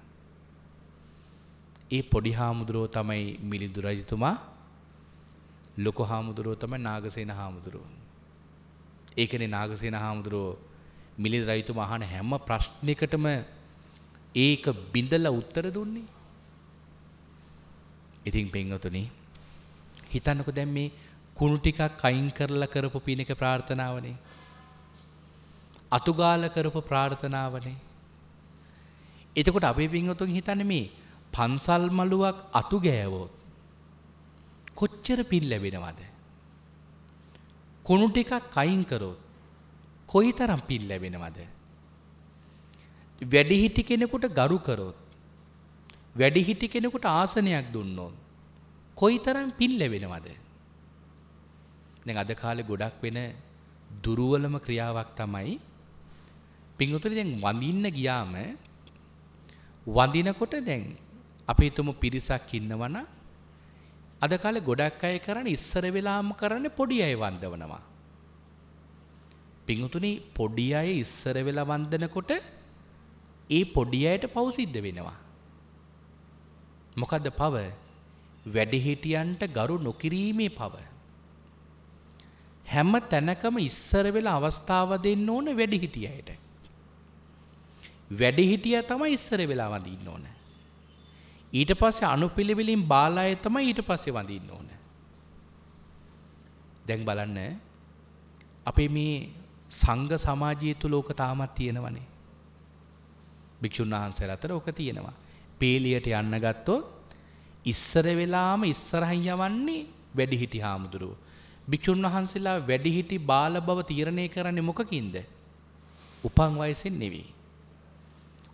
ඒ පොඩි හාමුදුරුවෝ තමයි මිලිඳු රජතුමා ලොකු හාමුදුරුවෝ තම නාගසේන හාමුදුරුව. ඒකන නාගසේන හාමුදුරුවෝ මිලි රයිතු මහන හැම ප්‍රශ්නකටම ඒක බිඳල උත්තර දුන්නේ. ඉතින් පෙන්වතුනි හිතන්නකො දැම් මේ කුණු ටිකක් අයින් කරලා කරපු පිණික ප්‍රාර්ථනාවනේ. අතුගාල කරපු ප්‍රාර්ථනාවනේ. එතකොට අපේ පින්වතුන් හිතන්නේ මේ පන්සල් මලුවක් අතු ගෑවොත් කොච්චර පින් ලැබෙනවද. කොනු ටිකක් කයින් කරොත් කොයි තරම් පින් ලැබෙනවද. වැඩිහිටි කෙනෙකුට ගරු කරොත් වැඩිහිටි කෙනෙකුට ආසනයක් දුන්නොත් කොයි තරම් පින් ලැබෙනවද. දැන් අද කාලේ ගොඩක් වෙන දුරුවලම ක්‍රියාවක් තමයි පින්වතුනි දැන් වඳින්න ගියාම වඳිනකොට දැන් අපි හිතමු පිරිසක් ඉන්නවනම් අද කාලේ ගොඩක් අය කරන ඉස්සර වෙලාම කරන්නේ පොඩි අය වන්දවනවා. පිඟුතුනි පොඩි අය ඉස්සර වෙලා වන්දනකොට ඒ පොඩි අයට පව් සිද්ධ වෙනවා. මොකද්ද පව? වැඩිහිටියන්ට ගරු නොකිරීමේ පව. හැම තැනකම ඉස්සර වෙලා අවස්ථාව දෙන්න ඕන වැඩිහිටියයට. වැඩිහිටියා තමයි ඉස්සර වෙලා වඳින්න ඕනේ. ඊට පස්සේ අනුපිළිවෙලින් බාලාය තමයි ඊට පස්සේ වඳින්න ඕන. දැන් බලන්න අපේ මේ සංඝ සමාජය තුල ඕක තාමත් තියෙනවනේ. භික්ෂුන් වහන්සේලා අතර ඕක තියෙනවා. පේලියට යන්න ගත්තොත් ඉස්සර වෙලාම ඉස්සරහින් යවන්නේ වැඩිහිටි හාමුදුරුවෝ. භික්ෂුන් වහන්සේලා වැඩිහිටි බාල බව තීරණය කරන්නේ මොකකින්ද? උපන් වයසෙන් නෙවෙයි.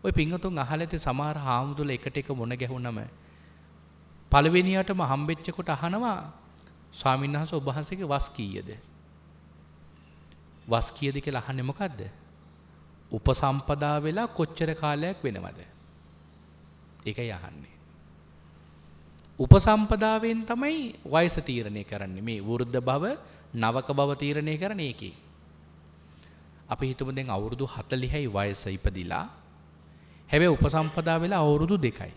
ඔය පිංහතුන් අහලඇති සමහර හාමුදුල එකට එක මොන ගැහුනම. පළවෙනියටම හම්බෙච්චකොට අහනවා ස්වාමින්හස ඔබහන්සක වස් කීයද. වස් කියද කියලා අහනෙමකක්ද. උපසම්පදා වෙලා කොච්චර කාලයක් වෙනවද. එක යහන්නේ. උපසම්පදාවෙන් තමයි වයස තීරණය කරන්නේ මේ වෘද්ධ බව නවක බව තීරණය කරන එකේ. අපි හිතමු දැන් අවුරුදු 40යි වයස ඉපදිලා හැබැ උපසම්පදා වෙලා අවුරුදු දෙකයි.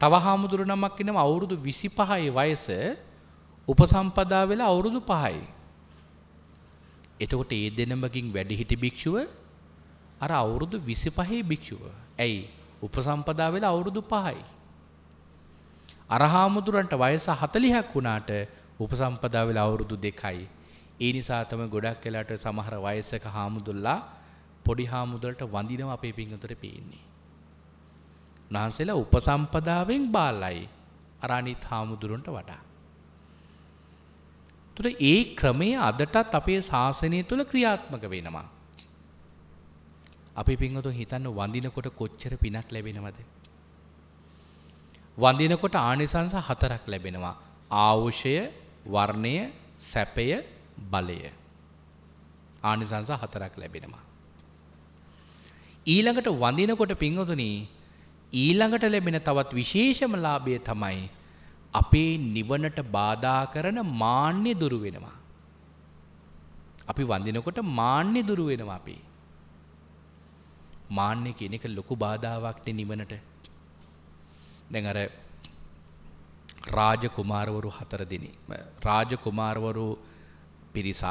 තව හාමුදුර නමක් එනම අවුරුදු විසි පහයි වයස උපසම්පදා වෙලා අවුරුදු පහයි. එතකොට ඒ දෙනමකින් වැඩිහිටි භික්‍ෂුව අර අවුරුදු විසි පහේ භික්‍ෂුව. ඇයි උපසම්පදා වෙලා අවුරුදු පහයි. අරහාමුදුරන්ට වයස හතලිහක් වුණාට උපසම්පදා වෙලා අවුරුදු දෙකයි. ඒ නිසාතම ගොඩක් කලාට සමහර වයසක හාමුදුල්ලා පොඩි හාමුදුරට වඳිනව අපේ පිංහතර පේන්නේ. නහන්සේලා උපසම්පදාවෙන් බාලයි අරණිත් හාමුදුරුන්ට වඩා. තුර ඒ ක්‍රමය අදටත් අපේ ශාසනය තුළ ක්‍රියාත්මක වෙනවා. අපි පිංහතු හිතන්න වඳිනකොට කොච්චර පිනක් ලැබෙනවද. වඳිනකොට ආනිසංස හතරක් ලැබෙනවා. ආවුෂය වර්ණය සැපය බලය. ආනිසංස හතරක් ලැබෙනවා. ඊළඟට වඳිනකොට පින්වතුනි ඊළඟට ලැබෙන තවත් විශේෂම ලාභය තමයි අපේ නිවනට බාධා කරන මාන්‍ය දුරු වෙනවා. අපි වඳිනකොට මාන්‍ය දුරු වෙනවා අපි. මාන්‍ය කියන එක ලොකු බාධාවක් නිවනට. දැන් අර රාජකුමාරවරු හතර දිනේ රාජකුමාරවරු පිරිසක්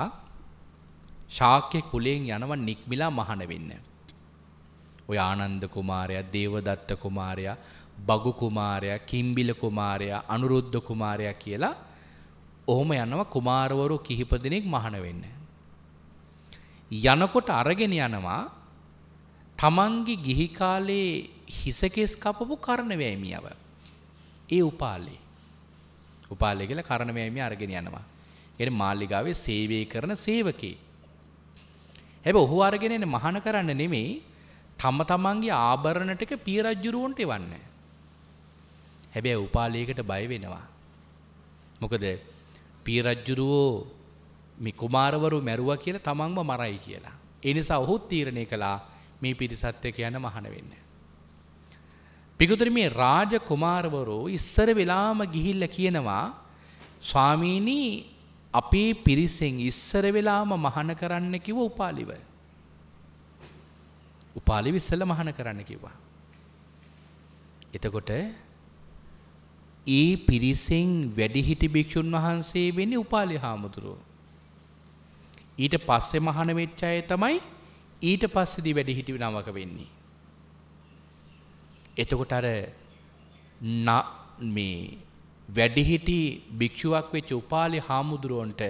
ශාක්‍ය කුලයෙන් යනව නික්මිලා මහාන වෙන්නේ. ඔය ආනන්ද කුමාරයා, දේවදත්ත කුමාරයා, බගු කුමාරයා, කිම්බිල කුමාරයා, අනුරුද්ධ කුමාරයා කියලා ඔහොම යනවා කුමාරවරු කිහිප දෙනෙක් මහාන වෙන්න. යනකොට අරගෙන යනවා තමන්ගේ ගිහි කාලේ හිසකෙස් කපපු කර්ණවැයමියව. ඒ උපාලේ. උපාලේ කියලා කර්ණවැයමිය අරගෙන යනවා. එන මාලිගාවේ සේවය කරන සේවකේ. හැබැයි ඔහු අරගෙන එන්නේ මහාන කරන්න නෙමෙයි තම තමන්ගේ ආභරණටක පීරජ්ජුරුවන්ට එවන්න. හැබැයි උපාලයකට බය වෙනවා. මොකද පීරජ්ජුරුවෝ මි කුමාරවරු මැරුව කියල තමන්ම මරයි කියලා. එනිසා ඔහුත් තීරණය කළා මේ පිරිසත්්‍යක යන මහන වෙන්න. පිකුතර මේ රාජ කුමාරවරෝ ඉස්සර වෙලාම ගිහිල්ල කියනවා ස්වාමීනී අපේ පිරිසෙන් ඉස්සර වෙලාම මහන කරන්න කිව උපාලිවයි. උපාලිව ඉස්සෙල්ලා මහාන කරන්න කිව්වා. එතකොට ඒ පිරිසෙන් වැඩිහිටි භික්ෂුන් වහන්සේ වෙන්නේ උපාලි හාමුදුරුවෝ. ඊට පස්සේ මහාන වෙච්ච අය තමයි ඊට පස්සේදී වැඩිහිටි නමක වෙන්නේ. එතකොට අර මේ වැඩිහිටි භික්ෂුවක් වෙච්ච උපාලි හාමුදුරුවන්ට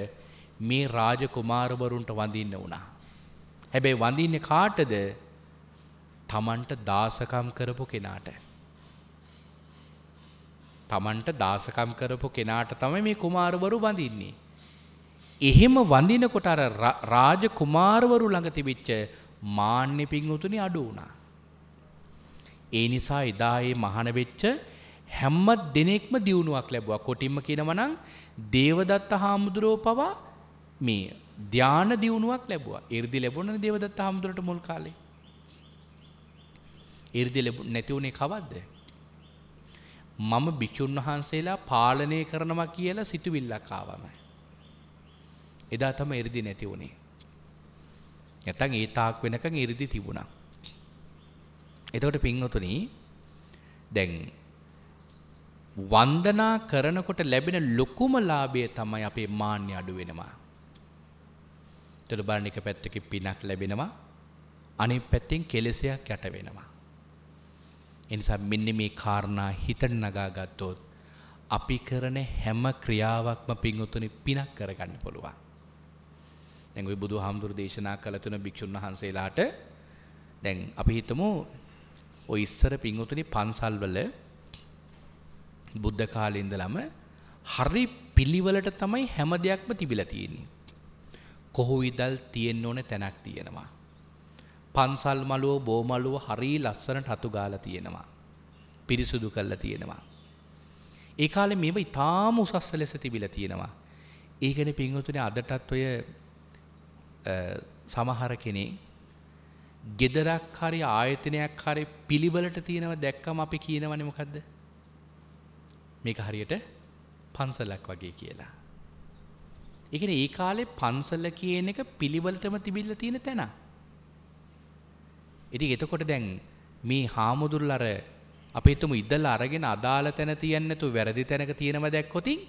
මේ රාජකුමාරවරුන්ට වඳින්න වුණා. හැබැයි වඳින්නේ කාටද? තමන්ට දාසකම් කරපු කෙනාට. තමන්ට දාසකම් කරපු කෙනාට තමයි මේ කුමාරවරු වඳින්නේ. එහෙම වඳිනකොට අර රාජ කුමාරවරු ළඟ තිබිච්ච මාන්‍ය පිංවතුනි අඩු වුණා. ඒ නිසා එදා ඒ මහාන වෙච්ච හැම දිනෙකම දියුණුවක් ලැබුවා. කොටින්ම කියනවා නම් දේවදත්ත හාමුදුරුවෝ පවා මේ ධාන දියුණුවක් ලැබුවා. 이르දි ලැබුණනේ දේවදත්ත හාමුදුරට මුල් කාලේ. ඉරිදි ලැබු නැතිවුණේ කවද්ද? මම භික්ෂුන් වහන්සේලා පාලනය කරනවා කියලා සිතුවිල්ලක් ආවම. එදා තමයි ඉරිදි නැති වුණේ. නැත්තම් ඒ තාක් වෙනකන් ඉරිදි තිබුණා. එතකොට පින්වතුනි දැන් වන්දනා කරනකොට ලැබෙන ලොකුම ලාභය තමයි අපේ මාන්‍ය අඩු වෙනවා. එතකොට බලන්න එක පැත්තකින් පිනක් ලැබෙනවා අනිත් පැත්තෙන් කෙලෙසයක් යට වෙනවා. එනිසා මෙන්න මේ කාරණා හිතට නගාගත්තොත් අපි කරන හැම ක්‍රියාවක්ම පින්වතුනි පිනක් කරගන්න පුළුවන්. දැන් ওই බුදු හාමුදුරු දේශනා කළ තුන භික්ෂුන් වහන්සේලාට දැන් අපි හිතමු ওই ඉස්සර පින්වතුනි පන්සල්වල බුද්ධ කාලේ ඉඳලම හරි පිළිවෙලට තමයි හැම දෙයක්ම තිබිලා තියෙන්නේ. කොහොවිදල් තියෙන්න ඕනේ තැනක් තියෙනවා. පන්සල් මලුව බෝමලුව හරී ලස්සනට හතු ගාල තියෙනවා. පිරිසුදු කල්ල තියෙනවා. ඒ කාලෙ මේම ඉතාම උසස්ස ලෙස තිබිල තියෙනවා. ඒගැන පින්වතුන අදටත් ඔය සමහර කෙනේ ගෙදරක් හරි ආයතනයක් හරි පිළිබලට තියෙනව දැක්කම අපි කියනවනමකක්ද මේක හරියට පන්සලක් වගේ කියලා. එකන ඒ කාලෙ පන්සල්ල කියන එක පිළිවලටම තිබිල්ල තියෙන තැනා ඉති එතකොට දැන් මේ හාමුදුරල් අර අපේතුම ඉදල්ල අරගෙන අදාළ තැන තියන්නතු වැරදි තැනක තියෙනව දැක්කොතින්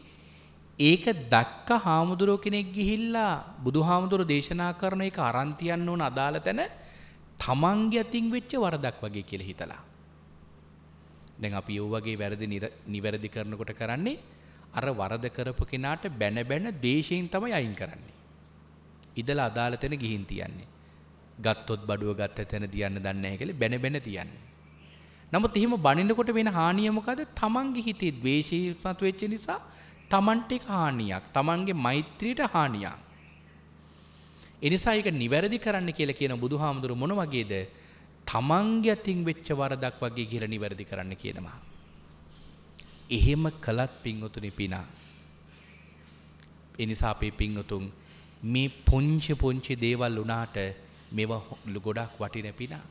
ඒක දක්ක හාමුදුරුව කෙනෙක් ගිහිල්ලා බුදු හාමුදුරු දේශනා කරන එක අරන්තියන්න ඕන අදාළ තැන තමන්ගේ අතින් වෙච්ච වරදක් වගේ කියල හිතලා. දැන් අපි ඒ වගේ වැරදි නිවැරදි කරනකොට කරන්නේ අර වරද කරපු කෙනාට බැන බැන දේශයෙන් තමයි අයින් කරන්නේ. ඉදලා අදාළ තැන ගිහින් තියන්නේ. ගත්තොත් බඩුව ගත්ත තැන තියන්න දන්නේ නැහැ කියලා බැන බැන තියන්නේ. නමුත් එහෙම බනිනකොට වෙන හානිය මොකද? තමන්ගේ හිතේ ද්වේෂය මත වෙච්ච නිසා තමන්ට හානියක්. තමන්ගේ මෛත්‍රියට හානියක්. ඒ නිසා ඒක නිවැරදි කරන්න කියලා කියන බුදුහාමුදුරු මොන වගේද? තමන්ගේ අතින් වෙච්ච වරදක් වගේ කියලා නිවැරදි කරන්න කියනවා. එහෙම කළත් පින්වතුනි පිනා. ඒ නිසා අපේ පින්වතුන් මේ පුංචි පුංචි දේවල් වුණාට මේවා ගොඩක් වටින පිනා.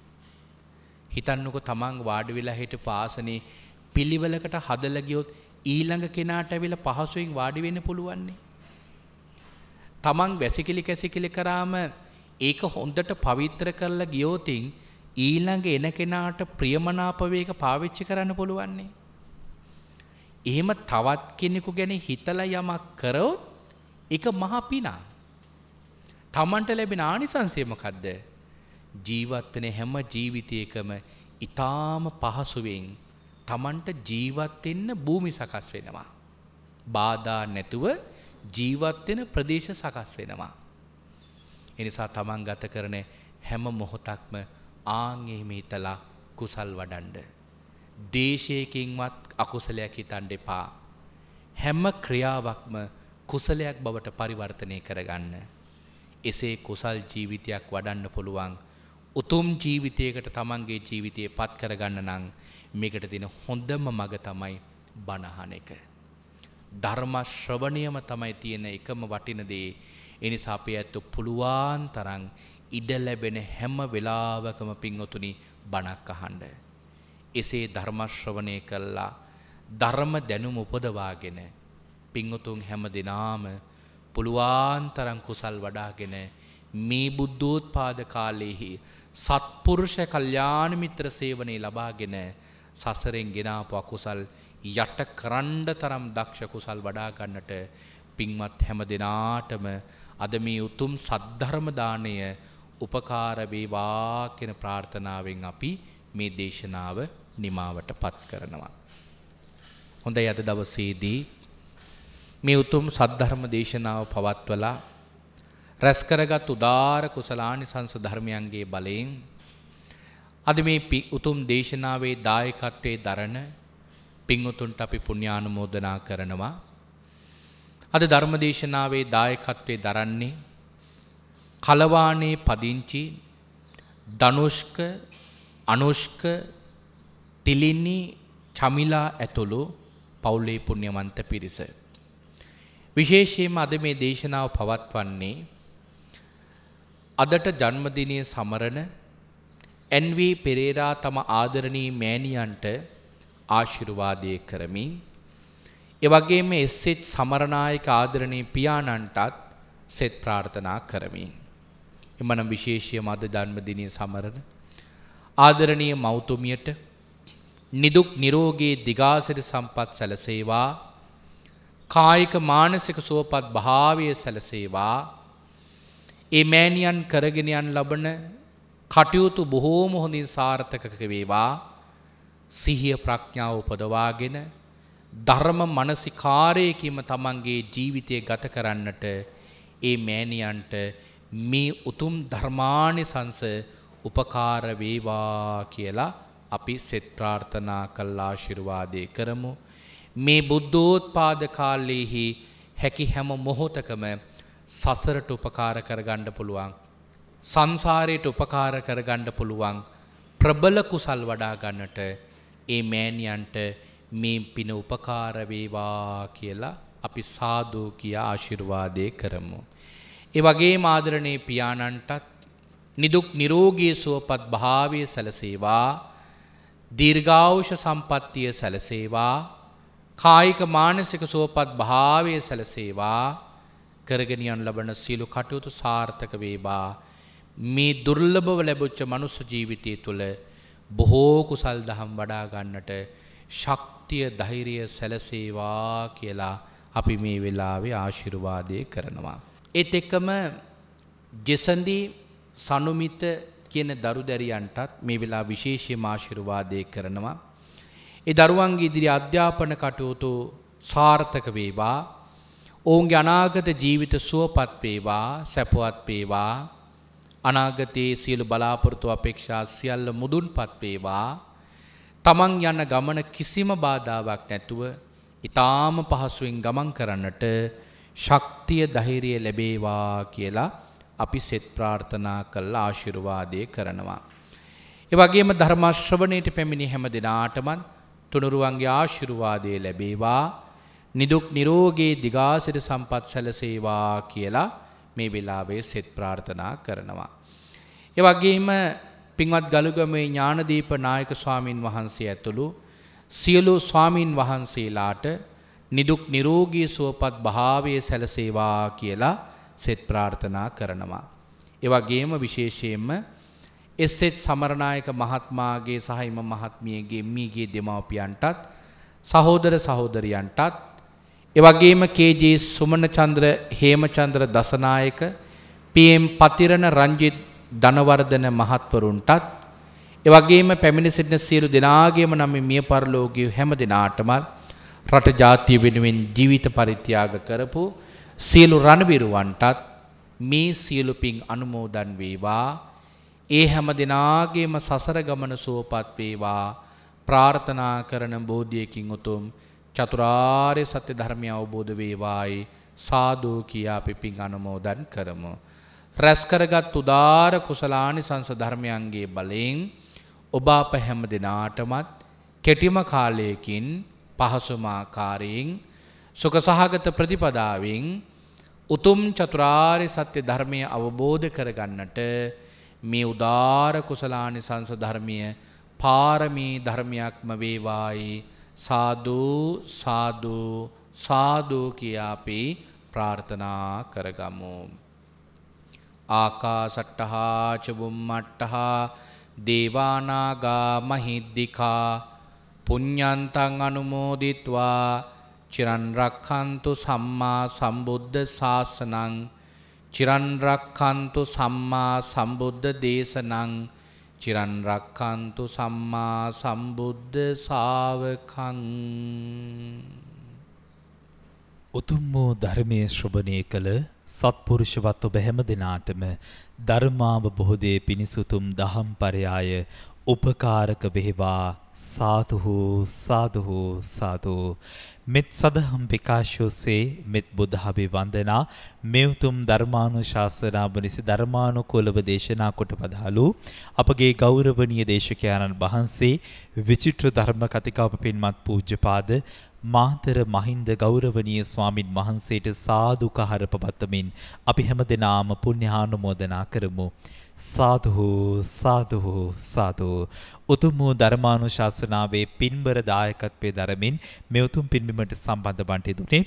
හිතන්නකො තමන් වාඩි වෙලා හිට පාසනේ පිළිවෙලකට හදලා ගියොත් ඊළඟ කෙනාට ඇවිල්ලා පහසුවෙන් වාඩි වෙන්න පුළුවන්නේ. තමන් වැසිකිලි කැසිකිලි කරාම ඒක හොඳට පවිත්‍ර කරලා ගියෝතින් ඊළඟ එන කෙනාට ප්‍රියමනාප වේග පාවිච්චි කරන්න පුළුවන්නේ. එහෙම තවත් කෙනෙකු ගැන හිතලා යමක් කරොත් ඒක මහා පිනා. තමන්ට ලැබෙන ආනිසංසයමකක්ද ජීවත්වන හැම ජීවිතයකම ඉතාම පහසුවෙන් තමන්ට ජීවත්වෙන්න භූමි සකස් වෙනවා. බාධා නැතුව ජීවත්වෙන ප්‍රදේශ සකස් වෙනවා. එනිසා තමන් ගත කරන හැම මොහොතක්ම ආංගෙහිම හිතලා කුසල් වඩන්ඩ. දේශයකින්වත් අකුසලයක් හිතන් දෙපා. හැම ක්‍රියාවක්ම කුසලයක් බවට පරිවර්තනය කරගන්න. එසේ කුසල් ජීවිතයක් වඩන්න පුළුවන් උතුම් ජීවිතයකට තමන්ගේ ජීවිතය පත් කරගන්න නං මේකට දෙන හොඳම මග තමයි බණහන එක. ධර්මශ්‍රවණයම තමයි තියෙන එකම වටිනදේ එනිසා අපේ ඇත්තු පුළුවන් තරන් ඉඩ ලැබෙන හැම වෙලාවකම පින්වතුනි බණක් අහන්ඩ. එසේ ධර්මශ්‍රවනය කල්ලා ධර්ම දැනුම උපදවාගෙන පින්වතුන් හැම දෙනාම පුළුවන් තරම් කුසල් වඩාගෙන මේ බුද්ධෝත්පාද කාලයේහි සත්පුරුෂ කල්යාණ මිත්‍ර සේවනයේ ලබාගෙන සසරෙන් ගෙනාපු අකුසල් යට කරන්න තරම් දක්ෂ කුසල් වඩා ගන්නට පින්වත් හැම දිනාටම අද මේ උතුම් සද්ධර්ම දාණය උපකාර වේවා කියන ප්‍රාර්ථනාවෙන් අපි මේ දේශනාව නිමාවටපත් කරනවා. හොඳයි අද දවසේදී මේ උතුම් සද්ධර්ම දේශනාව පවත්වලා රැස්කරගත් උදාර කුසලානි සංස ධර්මයන්ගේ බලයෙන් අද මේ උතුම් දේශනාවේ දායකත්වයේ දරණ පිංවතුන්ට අපි පුුණ්‍යානුමෝදනා කරනවා. අද ධර්මදේශනාවේ දායකත්වය දරන්නේ කලවානේ පදිංචි දනුෂ්ක අනුෂ්ක තිලින්නේ චමිලා ඇතුළු පවුලේ පුුණ්්‍යවන්ත පිරිස. විශේෂයෙන්ම අද මේ දේශනාව පවත්වන්නේ අදට ජන්මදිනය සමරන NV පෙරේරා තම ආදරණී මෑණියන්ට ආශිර්වාදය කරමින් ඒ වගේම එස්.එච්. සමරනායක ආදරණීය පියාණන්ටත් සෙත් ප්‍රාර්ථනා කරමින් එමනම් විශේෂයෙන්ම අද ජන්මදිනය සමරන ආදරණීය මව්තුමියට නිදුක් නිරෝගී දිගාසිරි සම්පත් සැලසේවා කායික මානසික සුවපත් භාවය සැලසේවා ඒ මෑණියන් කරගෙන යන ලබන කටයුතු බොහෝම හොඳින් සාර්ථකක වේවා සිහිය ප්‍රඥාව උපදවාගෙන ධර්ම මනසිකාරයකින්ම තමන්ගේ ජීවිතය ගත කරන්නට ඒ මෑණියන්ට මේ උතුම් ධර්මානිසංස උපකාර වේවා කියලා අපි සෙත් ප්‍රාර්ථනා කළා ආශිර්වාදේ කරමු මේ බුද්ධෝත්පාද කාල්ලෙහි හැකි හැම මොහොතකම සසරට උපකාර කරගණ්ඩ පුළුවන්. සංසාරයට උපකාර කරගණ්ඩ පුළුවන් ප්‍රබල කුසල් වඩාගන්නට ඒ මෑනියන්ට මේ පින උපකාරවේවා කියලා අපි සාධූ කියා ආශිර්වාදය කරමු. ඒ වගේ මාදරණයේ පියාණන්ටත් නිදුක් නිරෝගී සුවපත් භාවය සැලසේවා දීර්ඝාවෂ සම්පත්තිය සැලසේවා කායික මානසික සුවපත් භාවය සැලසේවා කරගෙනියන් ලබන සියලු කටයුතු සාර්ථක වේවා මේ දුර්ලභව ලැබුච්ච මනුස්ස ජීවිතය තුළ බොහෝ කුසල් දහම් වඩා ගන්නට ශක්තිය ධෛර්යය සැලසේවා කියලා අපි මේ වෙලාවේ ආශිර්වාදය කරනවා. ඒත් එක්කම ජෙසන්දී සනුමිත කියන දරු දැරියන්ටත් මේ වෙලා විශේෂය මාශිර්වාදය කරනවා ඒ දරුවන්ගේ ඉදිරි අධ්‍යාපන කටයුතු සාර්ථක වේවා ඔවුන්ගේ අනාගත ජීවිත සුවපත් වේවා සැපවත් වේවා අනාගතයේ සියලු බලාපොරොත්තු අපේක්ෂා සියල්ල මුදුන්පත් වේවා තමන් යන ගමන කිසිම බාධාවක් නැතුව ඊටාම පහසුවෙන් ගමන් කරන්නට ශක්තිය ධෛර්යය ලැබේවා කියලා අපි සෙත් ප්‍රාර්ථනා කළා ආශිර්වාදය කරනවා. ඒ වගේම ධර්ම ශ්‍රවණයට පැමිණි හැම දිනාටමත් තුනුරුවන්ගේ ආශිරුවාදය ලැබේවා නිදුක් නිරෝගේ දිගාසිර සම්පත් සැලසේවා කියලා මේ වෙලාවේ සෙත් ප්‍රාර්ථනා කරනවා. එවගේම පින්වත් ගලුගමේ ඥානදීප නායක ස්වාමින් වහන්සේ ඇතුළු සියලු ස්වාමින් වහන්සේලාට නිදුක් නිරෝගී සුවපත් භාවය සැලසේවා කියලා සෙත් ප්‍රාර්ථනා කරනවා. එවගේම විශේෂයෙන්ම එස්සෙත් සමරණායක මහත්මාගේ සහයිම මහත්මියගේ මීගේ දෙමවපියන්ටත් සහෝදර සහෝදරියන්ටත් එවගේම කේජී සුමනචන්ද්‍ර හේමචන්ද්‍ර දසනායක පම් පතිරණ රංජිත් ධනවර්ධන මහත්වරුන්ටත් එවගේම පැමිණ සිටින සියලු දෙනාගේම නම් මිය පරලෝකීය හැම දිනාටමත් රට ජාතිය වෙනුවෙන් ජීවිත පරිත්‍යාග කරපු සියලු රණවිරුවන්ටත් මේ සියලු පින් අනුමෝදන් වේවා ඒ හැම දෙනාගේම සසර ගමන සුවපත් වේවා ප්‍රාර්ථනා කරන බෝධියකින් උතුම් චතුරාර්ය සත්‍ය ධර්මය අවබෝධ වේවායි සාදු කියා අපි පින් අනුමෝදන් කරමු. රැස්කරගත් උදාර කුසලානි සංස ධර්මයන්ගේ බලයෙන් ඔබ අප හැම දෙනාටමත් කෙටිම කාලයකින් පහසුමාකාරයෙන් සුක සහගත ප්‍රතිපදාවෙන් උතුම් චතුරාරය සත්‍ය ධර්මය අවබෝධ කරගන්නට මේ උදාර කුසලානි සංසධර්මය පාරමී ධර්මයක්ම වේවායි සාධූ සාධූ සාධූ කියාපි ප්‍රාර්ථනා කරගමු. ආකා සට්ටහා චබුම්මට්ටහා දේවානාගා මහිද්දිකා පුඤ්ඥන්තන් අනුමෝදිත්වා චිරන්රක්හන්තු සම්මා සම්බුද්ධ ශාසනං චිරන්රක්කන්තු සම්මා සම්බුද්ධ දේශනං චිරන්රක්කන්තු සම්මා සම්බුද්ධ සාවකං උතුම් වූ ධර්මයේ ශ්‍රවණය කළ සත්පුරුෂවත් ඔබ හැම දිනාටම ධර්මාවබෝධයේ පිණිසුතුම් දහම් පරයාය උපකාරක වේවා සාදු සාදු සාදු මෙත් සදහම් පිකාශෝසේ මෙත් බුද්ධහබි වන්දනා මේ උතුම් ධර්මානුශාසනාව නිසි ධර්මානුකූලව දේශනා කොට පදහලු අපගේ ගෞරවනීය දේශකයන්න් වහන්සේ විචිත්‍ර ධර්ම කතිකාප පින්මත් පූජ්‍යපාද මාතර මහින්ද ගෞරවනීය ස්වාමින් වහන්සේට සාදුකහර පවත්වමින් අපි හැමදෙනාම පුණ්‍යානුමෝදනා කරමු සාදුහු සාදුහු සාදු උතුම් වූ ධර්මානුශාසනාවේ පින්බර දායකත්වයේ දරමින් මෙවුතුම් පින්බිමට සම්බන්ධ බණ්ඩිතුනේ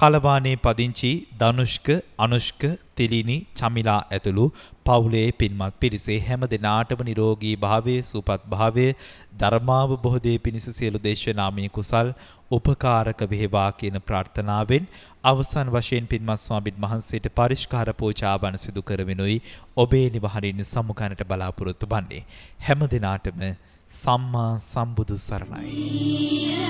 කලවානේ පදිංචි ධනුෂ්ක අනුෂ්ක තිලිනි චමිලා ඇතුළු පවුලේ පින්මත් පිරිසේ හැම දෙනාටම නිරෝගී භාවය සුපත් භාවය ධර්මාව බොහොදේ පිණිස සියලු දේශනාමී කුසල් උපකාරක වේවා කියන ප්‍රාර්ථනාවෙන් අවසන් වශයෙන් පින්මත් ස්වාමින් වහන්සේට පරිස්කාර පූජාවන් සිදු කරමිනුයි ඔබේ නිවහරින් සමුකනට බලාපොරොත්තු වන්නේ හැම දිනාටම සම්මා සම්බුදු සරණයි